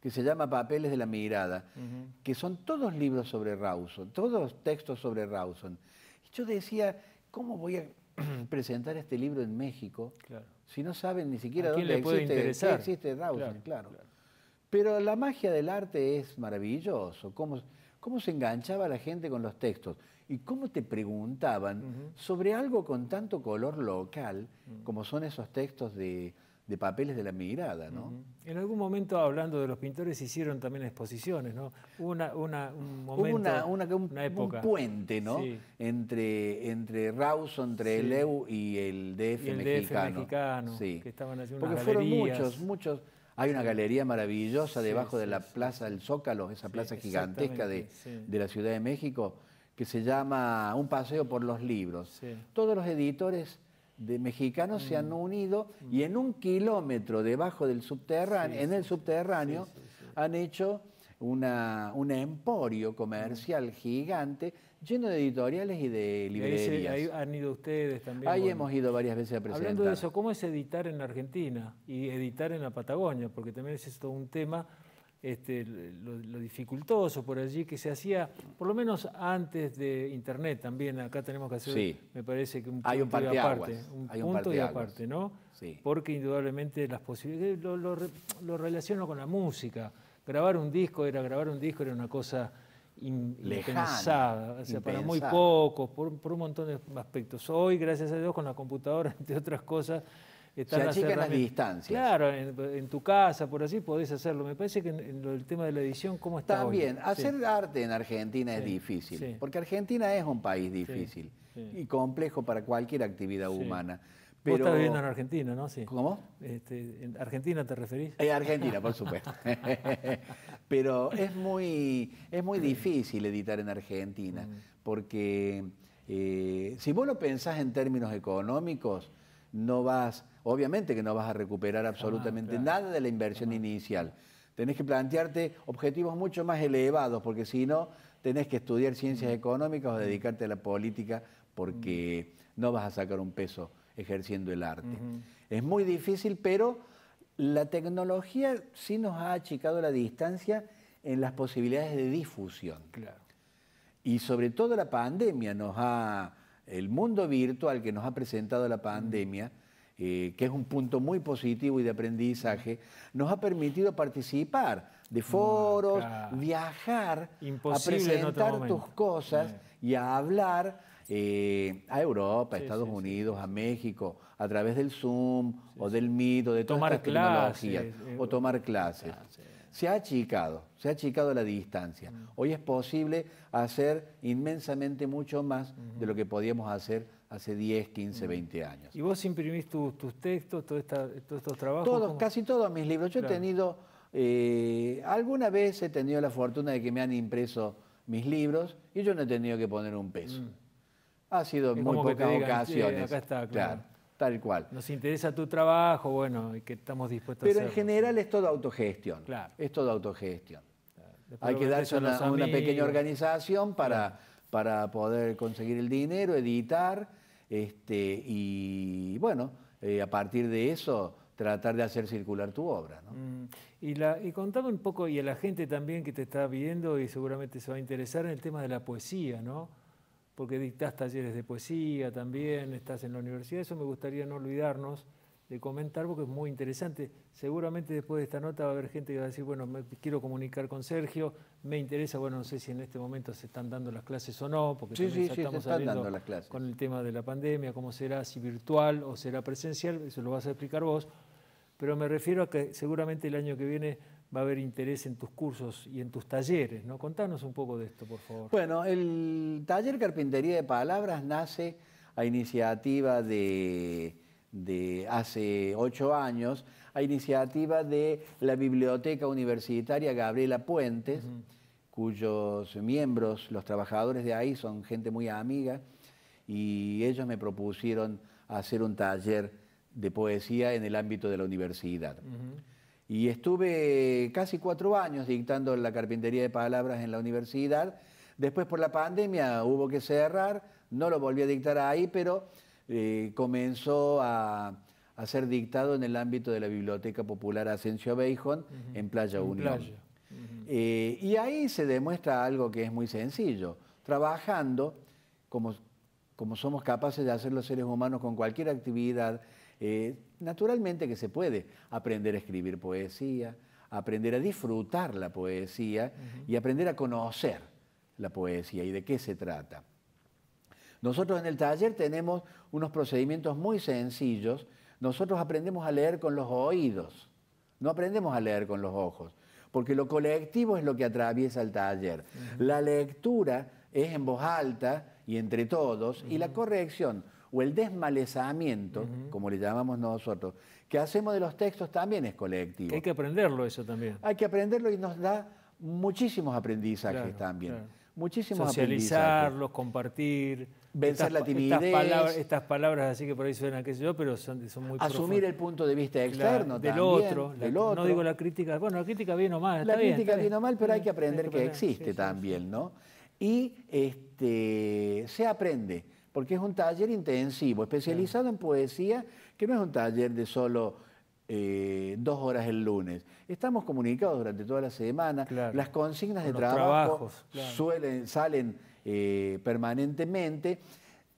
que se llama Papeles de la Mirada, que son todos libros sobre Rawson, todos textos sobre Rawson. Y yo decía, ¿cómo voy a presentar este libro en México si no saben ni siquiera dónde existe, existe Rawson? Claro, Pero la magia del arte es maravilloso. ¿Cómo, cómo se enganchaba la gente con los textos y cómo te preguntaban sobre algo con tanto color local como son esos textos de, papeles de la migrada, En algún momento, hablando de los pintores, hicieron también exposiciones, ¿no? Una, una, un momento, una, un, un puente, ¿no? Entre, entre Rawson, entre el EU y el DF y el mexicano. DF mexicano, sí. que estaban haciendo Porque fueron muchos, muchos hay una galería maravillosa debajo de la plaza del Zócalo, esa plaza gigantesca de, la Ciudad de México, que se llama Un paseo por los libros. Todos los editores mexicanos se han mm. unido y mm. en un kilómetro debajo del subterráneo, en el subterráneo, han hecho una, un emporio comercial gigante lleno de editoriales y de librerías. Ahí, han ido ustedes también. Ahí hemos ido varias veces a presentar. Hablando de eso, ¿cómo es editar en Argentina y editar en la Patagonia? Porque también es esto un tema este, lo, dificultoso por allí que se hacía, por lo menos antes de Internet también, acá tenemos que hacer, me parece que un punto Hay un y aparte, Hay un punto aparte, ¿no? Porque indudablemente las posibilidades, eh, lo relaciono con la música Grabar un disco era grabar un disco, era una cosa in, para muy pocos, por, un montón de aspectos. Hoy, gracias a Dios, con la computadora, entre otras cosas, están Se achican las, distancias. Claro, en, tu casa, por así, podés hacerlo. Me parece que en, el tema de la edición, ¿cómo está También, hacer arte en Argentina es difícil, porque Argentina es un país difícil y complejo para cualquier actividad humana estás viviendo en Argentina, ¿no? ¿Cómo? Este, ¿En Argentina te referís? En Argentina, por supuesto. Pero es muy, es muy difícil editar en Argentina, mm. porque eh, si vos lo pensás en términos económicos, no vas, obviamente que no vas a recuperar absolutamente nada de la inversión inicial. Tenés que plantearte objetivos mucho más elevados, porque si no, tenés que estudiar ciencias mm. económicas o mm. dedicarte a la política, porque no vas a sacar un peso ejerciendo el arte. Es muy difícil, pero la tecnología sí nos ha achicado la distancia en las posibilidades de difusión. Y sobre todo la pandemia nos ha, el mundo virtual que nos ha presentado la pandemia, eh, que es un punto muy positivo y de aprendizaje, nos ha permitido participar de ah, foros, viajar, presentar tus cosas y a hablar eh, a Europa, a Estados Unidos, a México, a través del Zoom o del Meet o de todas tomar tecnologías, eh, o tomar clases. Ah, se ha achicado, se ha achicado la distancia. Mm. Hoy es posible hacer inmensamente mucho más de lo que podíamos hacer hace 10, 15, 20 años. ¿Y vos imprimís tus textos, todos estos trabajos? Todos, casi todos mis libros. Yo he tenido, eh, alguna vez he tenido la fortuna de que me han impreso mis libros y yo no he tenido que poner un peso. Mm. Ha sido muy pocas ocasiones. está, claro. Tal cual. Nos interesa tu trabajo, bueno, y que estamos dispuestos Pero a Pero en general es toda autogestión. Claro. Es toda autogestión. Hay que darse una, pequeña organización para, para poder conseguir el dinero, editar, este, y bueno, eh, a partir de eso tratar de hacer circular tu obra. Mm, y, la, y contame un poco, y a la gente también que te está viendo y seguramente se va a interesar en el tema de la poesía, ¿no? porque dictás talleres de poesía también, estás en la universidad, eso me gustaría no olvidarnos de comentar porque es muy interesante. Seguramente después de esta nota va a haber gente que va a decir, bueno, me quiero comunicar con Sergio, me interesa, bueno, no sé si en este momento se están dando las clases o no, porque estamos se con el tema de la pandemia, cómo será, si virtual o será presencial, eso lo vas a explicar vos, pero me refiero a que seguramente el año que viene va a haber interés en tus cursos y en tus talleres, ¿no? Contanos un poco de esto, por favor. Bueno, el taller Carpintería de Palabras nace a iniciativa de, hace ocho años, a iniciativa de la Biblioteca Universitaria Gabriela Puentes, cuyos miembros, los trabajadores de ahí, son gente muy amiga, y ellos me propusieron hacer un taller de poesía en el ámbito de la universidad. Y estuve casi cuatro años dictando la carpintería de palabras en la universidad. Después por la pandemia hubo que cerrar, no lo volví a dictar ahí, pero eh, comenzó a, ser dictado en el ámbito de la Biblioteca Popular Asensio Beijón en Playa Unión. Eh, y ahí se demuestra algo que es muy sencillo. Trabajando, como, como somos capaces de hacer los seres humanos con cualquier actividad, eh, naturalmente que se puede aprender a escribir poesía, aprender a disfrutar la poesía y aprender a conocer la poesía y de qué se trata. Nosotros en el taller tenemos unos procedimientos muy sencillos. Nosotros aprendemos a leer con los oídos, no aprendemos a leer con los ojos, porque lo colectivo es lo que atraviesa el taller. La lectura es en voz alta y entre todos, y la corrección o el desmalezamiento, como le llamamos nosotros, que hacemos de los textos también es colectivo. hay que aprenderlo eso también. Hay que aprenderlo y nos da muchísimos aprendizajes también. Socializarlos, compartir. Vencer la timidez. Estas palabras, así que por ahí suenan, qué sé yo, pero son, muy muy Asumir el punto de vista externo también. Otro, del otro. No digo la crítica, bueno, la crítica bien o mal. La crítica bien, o mal, pero hay que aprender que, existe también, ¿no? Y este, se aprende porque es un taller intensivo, especializado en poesía, que no es un taller de solo eh, dos horas el lunes. Estamos comunicados durante toda la semana. Las consignas de trabajo salen eh, permanentemente.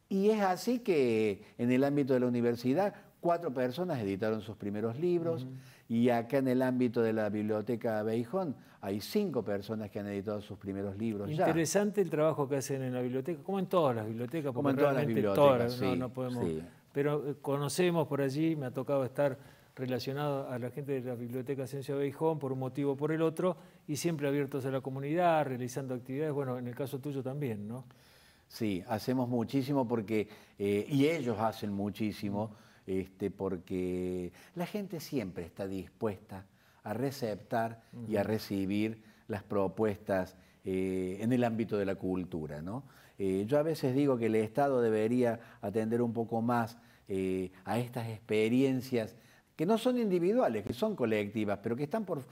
Y es así que en el ámbito de la universidad Cuatro personas editaron sus primeros libros y acá en el ámbito de la biblioteca Beijón hay cinco personas que han editado sus primeros libros. Interesante el trabajo que hacen en la biblioteca, como en todas las bibliotecas, como en todas las bibliotecas, no, podemos, pero eh, conocemos por allí, me ha tocado estar relacionado a la gente de la Biblioteca Ciencia Beijón por un motivo o por el otro, y siempre abiertos a la comunidad, realizando actividades, bueno, en el caso tuyo también, ¿no? Sí, hacemos muchísimo porque, eh, y ellos hacen muchísimo, este, porque la gente siempre está dispuesta a receptar y a recibir las propuestas eh, en el ámbito de la cultura. Eh, yo a veces digo que el Estado debería atender un poco más eh, a estas experiencias que no son individuales, que son colectivas, pero que están por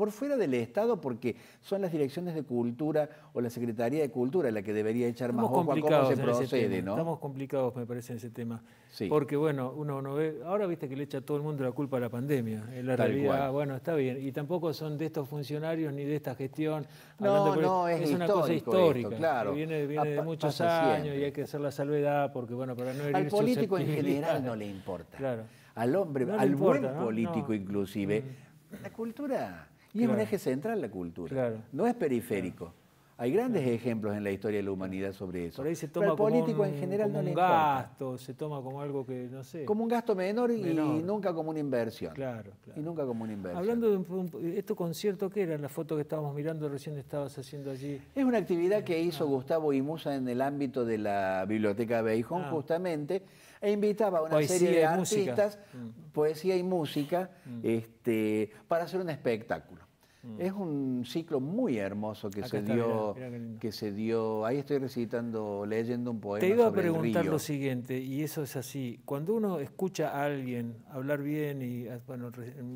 por fuera del Estado, porque son las direcciones de cultura o la Secretaría de Cultura la que debería echar más ojo a cómo se procede, ¿no? Estamos complicados, me parece, en ese tema. Porque, bueno, uno no ve. Ahora viste que le echa a todo el mundo la culpa a la pandemia. En eh, la realidad, bueno, está bien. Y tampoco son de estos funcionarios ni de esta gestión. No, no, es, es una cosa histórica. claro. viene, ah, de muchos años y hay que hacer la salvedad, porque, bueno, para no herir Al político en general no le importa. Claro al hombre, al buen político inclusive. Mm. La cultura y es un eje central la cultura, no es periférico. Hay grandes ejemplos en la historia de la humanidad sobre eso. Por ahí se toma como un, en general gasto, se toma como algo que no sé. Como un gasto menor, y nunca como una inversión. Claro, claro. Y nunca como una inversión. Hablando de un, esto concierto que era, en la foto que estábamos mirando recién estabas haciendo allí. Es una actividad que hizo ah. Gustavo Musa en el ámbito de la biblioteca Beijón ah. justamente e invitaba a una serie de artistas, mm. poesía y música, mm. este, para hacer un espectáculo. Mm. Es un ciclo muy hermoso que se, dio, que se dio. Ahí estoy recitando, leyendo un poema. Te iba a preguntar lo siguiente, y eso es así. Cuando uno escucha a alguien hablar bien y, ah,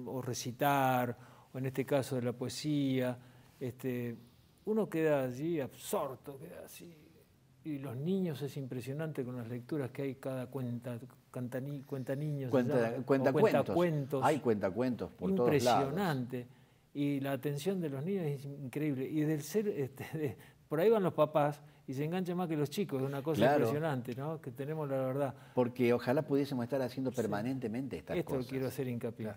o recitar, o en este caso de la poesía, este, uno queda allí absorto, queda así. Y los niños es impresionante con las lecturas que hay cada cuenta, cuenta niños. Cuenta, cuentos. Hay cuenta cuentos por todos Impresionante y la atención de los niños es increíble. Y del ser, este, por ahí van los papás y se enganchan más que los chicos, es una cosa impresionante, ¿no? Que tenemos la verdad. Porque ojalá pudiésemos estar haciendo permanentemente estas cosas. Esto quiero hacer hincapié.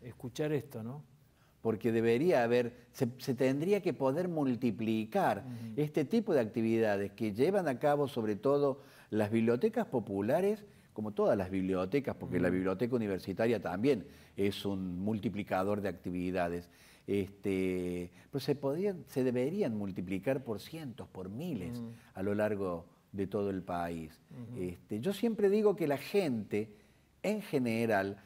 Escuchar esto, ¿no? Porque debería haber, se, tendría que poder multiplicar este tipo de actividades que llevan a cabo sobre todo las bibliotecas populares como todas las bibliotecas, porque la biblioteca universitaria también es un multiplicador de actividades. Este, pero se, podían se deberían multiplicar por cientos, por miles a lo largo de todo el país. este, yo siempre digo que la gente, en general,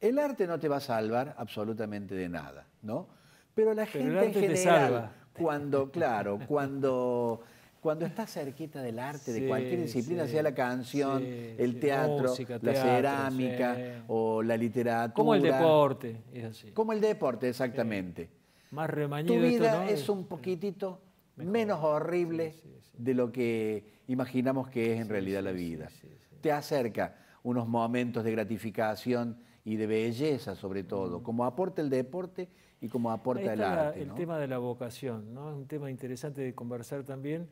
el arte no te va a salvar absolutamente de nada, ¿no? Pero la gente en general, cuando, claro, cuando cuando estás cerquita del arte, de cualquier disciplina, sea la canción, el teatro, la cerámica o la literatura. Como el deporte, Como el deporte, exactamente. Más Tu vida es un poquitito menos horrible de lo que imaginamos que es en realidad la vida. Te acerca unos momentos de gratificación y de belleza sobre todo, como aporta el deporte y como aporta el arte. el tema de la vocación, ¿no? es un tema interesante de conversar también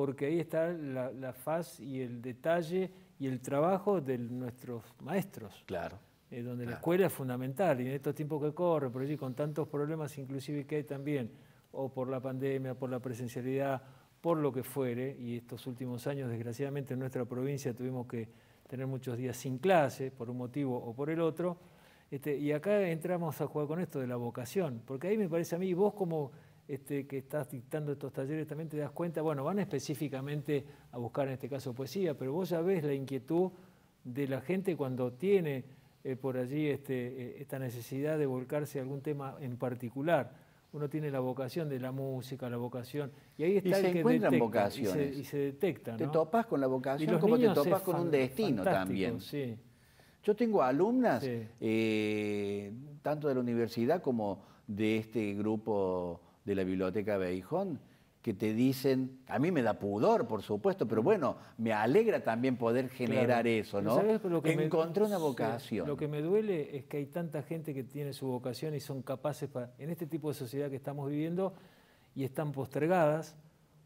porque ahí está la, faz y el detalle y el trabajo de nuestros maestros. Claro. Eh, donde la escuela es fundamental y en estos tiempos que corren, por allí con tantos problemas inclusive que hay también, o por la pandemia, por la presencialidad, por lo que fuere, y estos últimos años desgraciadamente en nuestra provincia tuvimos que tener muchos días sin clase por un motivo o por el otro, este, y acá entramos a jugar con esto de la vocación, porque ahí me parece a mí, vos como este, que estás dictando estos talleres también te das cuenta, bueno, van específicamente a buscar en este caso poesía, pero vos ya ves la inquietud de la gente cuando tiene eh, por allí este, eh, esta necesidad de volcarse a algún tema en particular. Uno tiene la vocación de la música, la vocación, y ahí está y el se encuentran vocaciones. Y se, detectan, Te topas con la vocación como te topas con un destino también. Yo tengo alumnas, eh, tanto de la universidad como de este grupo de la biblioteca Beijón, que te dicen, a mí me da pudor, por supuesto, pero bueno, me alegra también poder generar eso, ¿no? Encontré una vocación. Lo que me duele es que hay tanta gente que tiene su vocación y son capaces, para, en este tipo de sociedad que estamos viviendo, y están postergadas,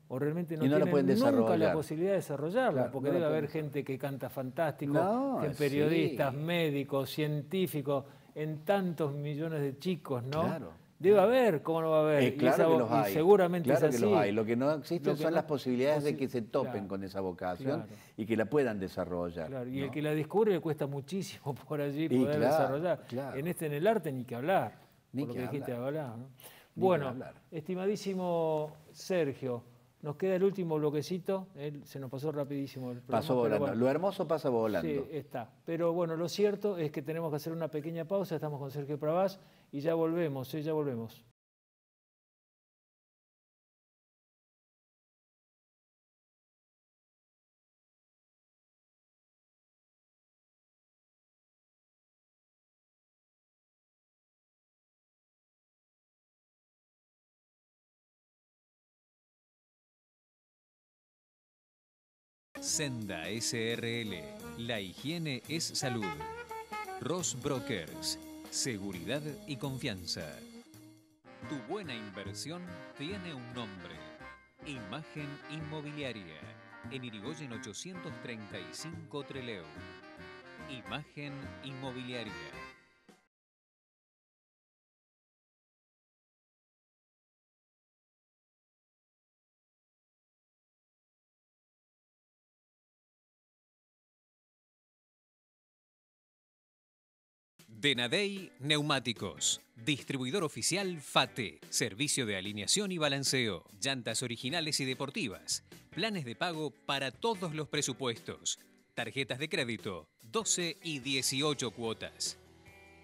o realmente no, tienen la nunca la posibilidad de desarrollarla, porque debe haber gente que canta fantástico, periodistas, médicos, científicos, en tantos millones de chicos, ¿no? Claro. Debe haber, ¿cómo no va a haber? Eh, claro que los hay. Seguramente los hay. Lo que no existe son las posibilidades de que se topen con esa vocación y que la puedan desarrollar. Y el que la descubre le cuesta muchísimo por allí poder desarrollar. En este, en el arte, ni que hablar. Ni que hablar. Bueno, estimadísimo Sergio, nos queda el último bloquecito. se nos pasó rapidísimo el Pasó volando. lo hermoso pasa volando. Sí, está. Pero bueno, lo cierto es que tenemos que hacer una pequeña pausa. Estamos con Sergio Pravás. Y ya volvemos, ¿eh? ya volvemos. Senda SRL. La higiene es salud. Ross Brokers seguridad y confianza. Tu buena inversión tiene un nombre. Imagen Inmobiliaria, en Irigoyen 835 Treleu. Imagen Inmobiliaria Denadei Neumáticos, distribuidor oficial FATE, servicio de alineación y balanceo, llantas originales y deportivas, planes de pago para todos los presupuestos, tarjetas de crédito, 12 y 18 cuotas.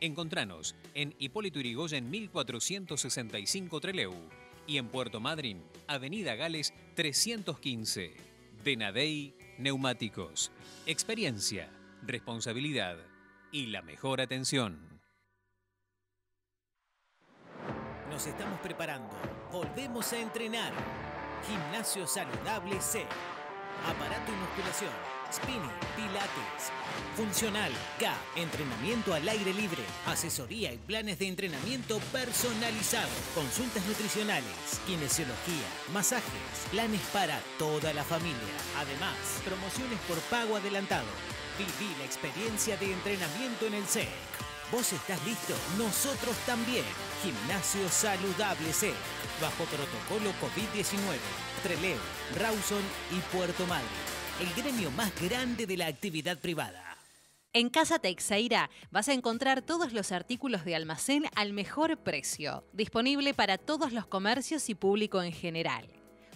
Encontranos en Hipólito Yrigoyen 1465 Treleu y en Puerto Madryn, Avenida Gales 315. Denadei Neumáticos. Experiencia, responsabilidad y la mejor atención. Nos estamos preparando. Volvemos a entrenar. Gimnasio Saludable C. Aparato y musculación. Spinning, pilates. Funcional, K. Entrenamiento al aire libre. Asesoría y planes de entrenamiento personalizado. Consultas nutricionales, kinesiología, masajes, planes para toda la familia. Además, promociones por pago adelantado Viví la experiencia de entrenamiento en el SEC. E ¿Vos estás listo? Nosotros también. Gimnasio Saludable SEC. E bajo protocolo COVID-19. Trelew, Rawson y Puerto Madrid. El gremio más grande de la actividad privada. En Casa Texaira vas a encontrar todos los artículos de almacén al mejor precio, disponible para todos los comercios y público en general.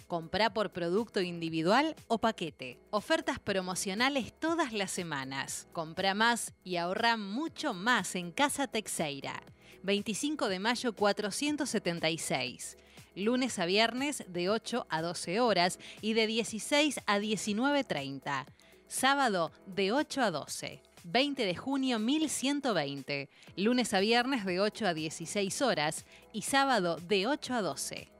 Comprá por producto individual o paquete. Ofertas promocionales todas las semanas. Comprá más y ahorra mucho más en Casa Texeira. 25 de mayo 476. Lunes a viernes de 8 a 12 horas y de 16 a 19.30. Sábado de 8 a 12. 20 de junio 1120. Lunes a viernes de 8 a 16 horas y sábado de 8 a 12.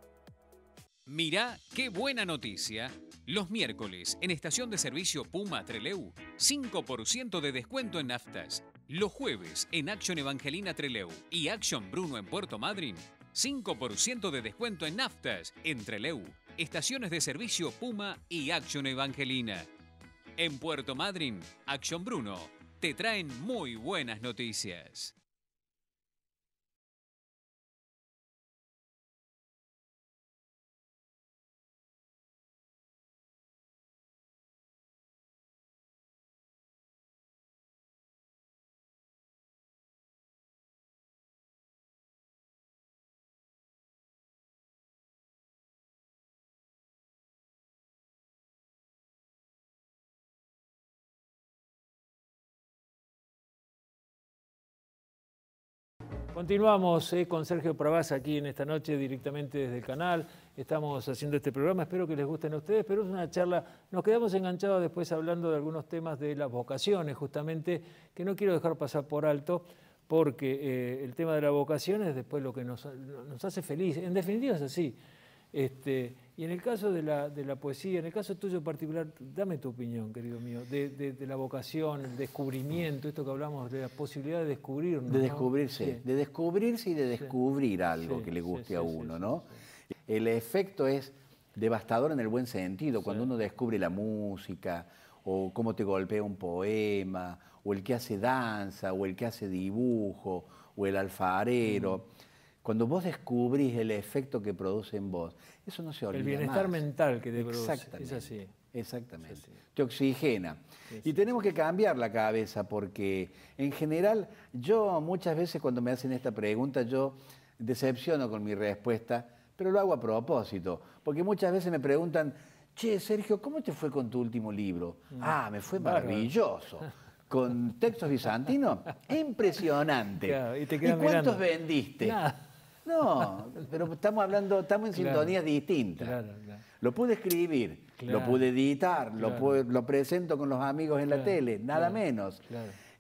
Mirá qué buena noticia. Los miércoles, en estación de servicio Puma Treleu, 5% de descuento en naftas. Los jueves, en Action Evangelina Treleu y Action Bruno en Puerto Madryn, 5% de descuento en naftas en Treleu, estaciones de servicio Puma y Action Evangelina. En Puerto Madryn, Action Bruno te traen muy buenas noticias. Continuamos eh, con Sergio Pravaz aquí en esta noche directamente desde el canal. Estamos haciendo este programa, espero que les gusten a ustedes, pero es una charla, nos quedamos enganchados después hablando de algunos temas de las vocaciones justamente, que no quiero dejar pasar por alto, porque eh, el tema de la vocación es después lo que nos, hace feliz. En definitiva es así. Este, y en el caso de la, poesía, en el caso tuyo en particular, dame tu opinión, querido mío, de, la vocación, el descubrimiento, esto que hablamos, de la posibilidad de descubrirnos. De descubrirse, de descubrirse y de descubrir algo que le guste a uno, ¿no? El efecto es devastador en el buen sentido, cuando uno descubre la música, o cómo te golpea un poema, o el que hace danza, o el que hace dibujo, o el alfarero. Mm. Cuando vos descubrís el efecto que produce en vos, eso no se olvida. El bienestar mental que te Exactamente. produce. Es Exactamente. Te oxigena. Y tenemos que cambiar la cabeza porque en general yo muchas veces cuando me hacen esta pregunta yo decepciono con mi respuesta, pero lo hago a propósito. Porque muchas veces me preguntan, che, Sergio, ¿cómo te fue con tu último libro? Mm. Ah, me fue maravilloso. con textos bizantinos, impresionante. y, cuántos vendiste? No, pero estamos hablando, estamos en sintonía distinta distintas. Lo pude escribir, lo pude editar, lo, lo, presento con los amigos en la tele, nada menos.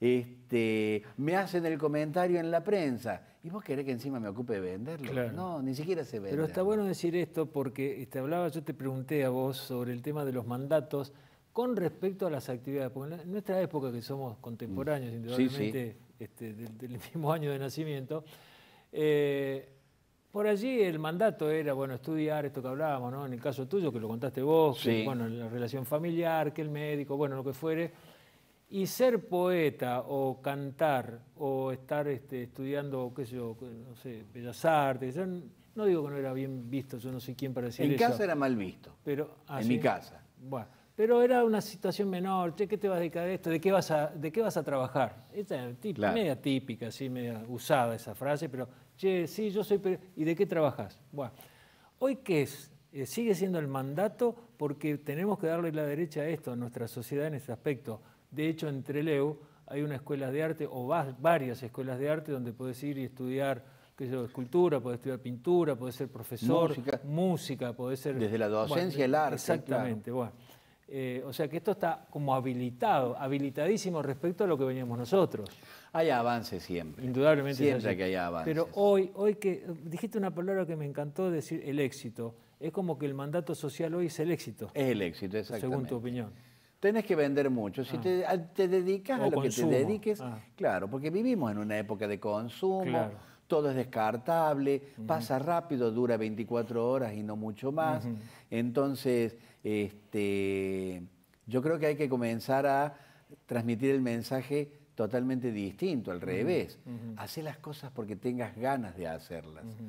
Este, me hacen el comentario en la prensa. ¿Y vos querés que encima me ocupe de venderlo? No, ni siquiera se vende. Pero está bueno decir esto porque te este, hablaba, yo te pregunté a vos sobre el tema de los mandatos con respecto a las actividades. Porque en nuestra época, que somos contemporáneos, mm. indudablemente, este, del, del mismo año de nacimiento, eh, por allí el mandato era, bueno, estudiar esto que hablábamos, ¿no? En el caso tuyo, que lo contaste vos, bueno, la relación familiar, que el médico, bueno, lo que fuere. Y ser poeta o cantar o estar este, estudiando, qué sé yo, no sé, bellas artes. Yo no digo que no era bien visto, yo no sé quién para decir eso. En casa era mal visto. Pero, ah, en mi casa. Bueno, pero era una situación menor. Che, ¿qué te vas a dedicar a esto? ¿De qué vas a, de qué vas a trabajar? Esta es media típica, así, media usada esa frase, pero Che, sí, yo soy ¿Y de qué trabajas? Bueno, hoy qué es? Eh, sigue siendo el mandato porque tenemos que darle la derecha a esto, a nuestra sociedad en ese aspecto. De hecho, en Treleu hay una escuela de arte o varias escuelas de arte donde puedes ir y estudiar qué sé, escultura, puedes estudiar pintura, puedes ser profesor, música, música ser... Desde la docencia, el arte. Exactamente, bueno. Eh, o sea que esto está como habilitado, habilitadísimo respecto a lo que veníamos nosotros. Hay avances siempre. Indudablemente. Siempre que hay avances. Pero hoy, hoy que dijiste una palabra que me encantó decir, el éxito. Es como que el mandato social hoy es el éxito. Es el éxito, exactamente. Según tu opinión. Tenés que vender mucho. Si ah. te, dedicas a lo que te dediques, ah. claro, porque vivimos en una época de consumo. todo es descartable, pasa rápido, dura 24 horas y no mucho más. Entonces, este, yo creo que hay que comenzar a transmitir el mensaje totalmente distinto, al revés. Hace Hacé las cosas porque tengas ganas de hacerlas. hace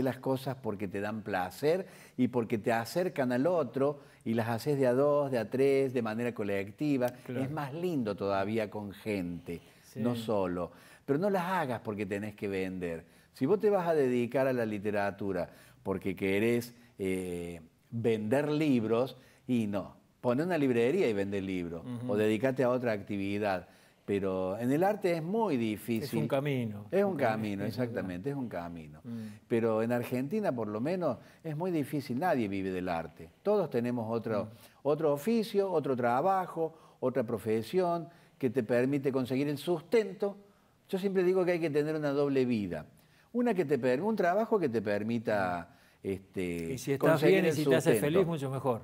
Hacé las cosas porque te dan placer y porque te acercan al otro y las haces de a dos, de a tres, de manera colectiva. Es más lindo todavía con gente, no solo. Pero no las hagas porque tenés que vender. Si vos te vas a dedicar a la literatura porque querés eh, vender libros, y no, pon una librería y vende libros o dedícate a otra actividad pero en el arte es muy difícil. Es un camino. Es un, camino, exactamente, es un camino. Mm. Pero en Argentina, por lo menos, es muy difícil. Nadie vive del arte. Todos tenemos otro, mm. otro oficio, otro trabajo, otra profesión que te permite conseguir el sustento. Yo siempre digo que hay que tener una doble vida. Una que te un trabajo que te permita mm. este, y si estás bien, y si te hace feliz, mucho mejor.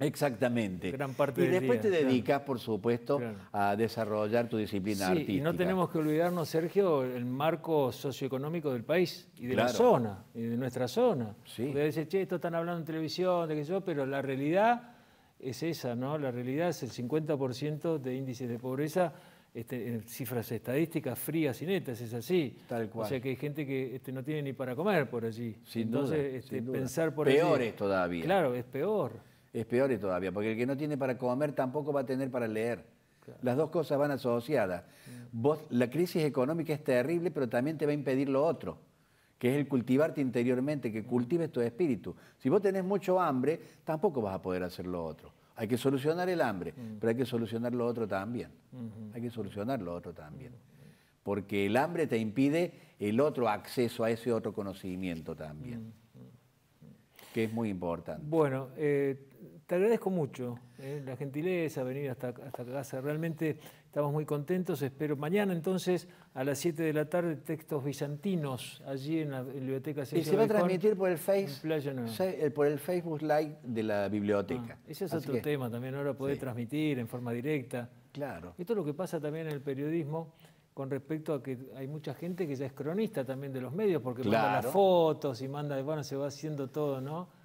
Exactamente. y después te dedicas, por supuesto, a desarrollar tu disciplina artística. Y no tenemos que olvidarnos, Sergio, el marco socioeconómico del país y de la zona, y de nuestra zona. Sí. Porque che, esto están hablando en televisión, de yo, pero la realidad es esa, ¿no? La realidad es el 50% de índices de pobreza. Este, en cifras estadísticas frías y netas, es así. Tal cual. O sea que hay gente que este, no tiene ni para comer por allí. Entonces, este, pensar por Peor es todavía. Claro, es peor es peor todavía, porque el que no tiene para comer tampoco va a tener para leer. Las dos cosas van asociadas. Mm. Vos, la crisis económica es terrible, pero también te va a impedir lo otro, que es el cultivarte interiormente, que cultives tu espíritu. Si vos tenés mucho hambre, tampoco vas a poder hacer lo otro. Hay que solucionar el hambre, mm. pero hay que solucionar lo otro también. Mm-hmm. Hay que solucionar lo otro también. Mm-hmm. Porque el hambre te impide el otro acceso a ese otro conocimiento también, mm-hmm. que es muy importante. Bueno, eh, te agradezco mucho eh, la gentileza, venir hasta, casa. Realmente estamos muy contentos. Espero mañana entonces a las 7 de la tarde textos bizantinos allí en la Biblioteca Y se va a transmitir eh, por el, Facebook Live de la biblioteca. Ah, ese es otro tema también. Ahora poder transmitir en forma directa. Claro. Esto es lo que pasa también en el periodismo con respecto a que hay mucha gente que ya es cronista también de los medios porque manda las fotos y manda, bueno, se va haciendo todo, ¿no?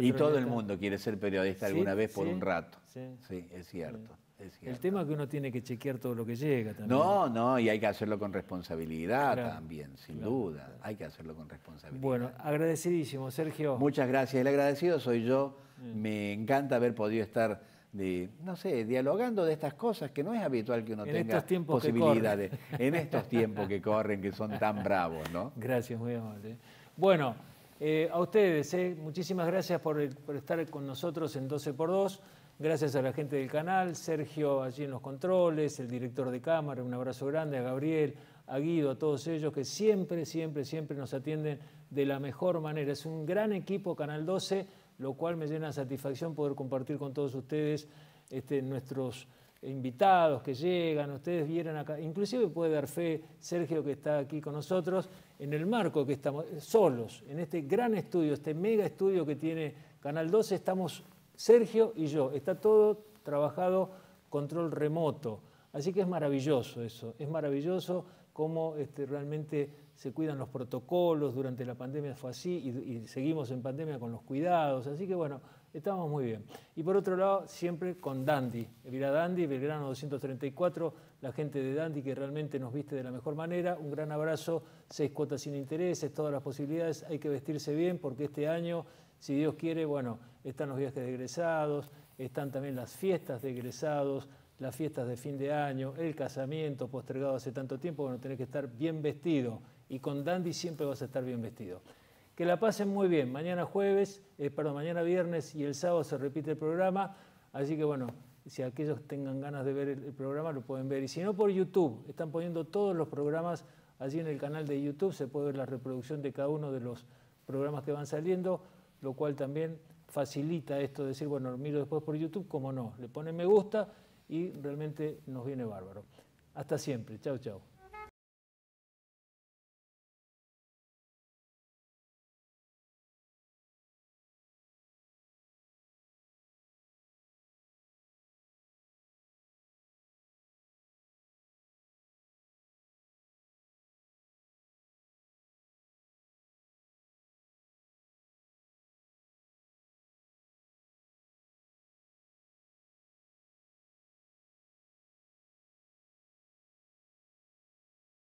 Y todo el mundo quiere ser periodista alguna vez por un rato. Sí, es, cierto, El tema es que uno tiene que chequear todo lo que llega también. No, no, y hay que hacerlo con responsabilidad también, sin duda. Hay que hacerlo con responsabilidad. Bueno, agradecidísimo, Sergio. Muchas gracias. El agradecido soy yo. Me encanta haber podido estar no sé, dialogando de estas cosas que no es habitual que uno tenga estas posibilidades en estos tiempos que corren, que son tan bravos, ¿no? Gracias, muy amable. Bueno. Eh, a ustedes, eh, muchísimas gracias eh, por, estar con nosotros en 12x2. Gracias a la gente del canal, Sergio allí en los controles, el director de cámara, un abrazo grande, a Gabriel, a Guido, a todos ellos que siempre, siempre, siempre nos atienden de la mejor manera. Es un gran equipo Canal 12, lo cual me llena de satisfacción poder compartir con todos ustedes este, nuestros invitados que llegan, ustedes vieron acá, inclusive puede dar fe Sergio que está aquí con nosotros, en el marco que estamos solos, en este gran estudio, este mega estudio que tiene Canal 12, estamos Sergio y yo, está todo trabajado control remoto, así que es maravilloso eso, es maravilloso cómo este, realmente se cuidan los protocolos, durante la pandemia fue así y seguimos en pandemia con los cuidados, así que bueno, estábamos muy bien. Y por otro lado, siempre con Dandy, mira Dandy, Belgrano 234, la gente de Dandy que realmente nos viste de la mejor manera. Un gran abrazo, seis cuotas sin intereses, todas las posibilidades, hay que vestirse bien porque este año, si Dios quiere, bueno, están los viajes de egresados, están también las fiestas de egresados, las fiestas de fin de año, el casamiento postergado hace tanto tiempo, bueno, tenés que estar bien vestido y con Dandy siempre vas a estar bien vestido. Que la pasen muy bien. Mañana jueves, eh, perdón, mañana viernes y el sábado se repite el programa. Así que bueno, si aquellos tengan ganas de ver el, programa lo pueden ver. Y si no por YouTube, están poniendo todos los programas allí en el canal de YouTube. Se puede ver la reproducción de cada uno de los programas que van saliendo, lo cual también facilita esto de decir, bueno, miro después por YouTube, como no, le ponen me gusta y realmente nos viene bárbaro. Hasta siempre, chao, chao.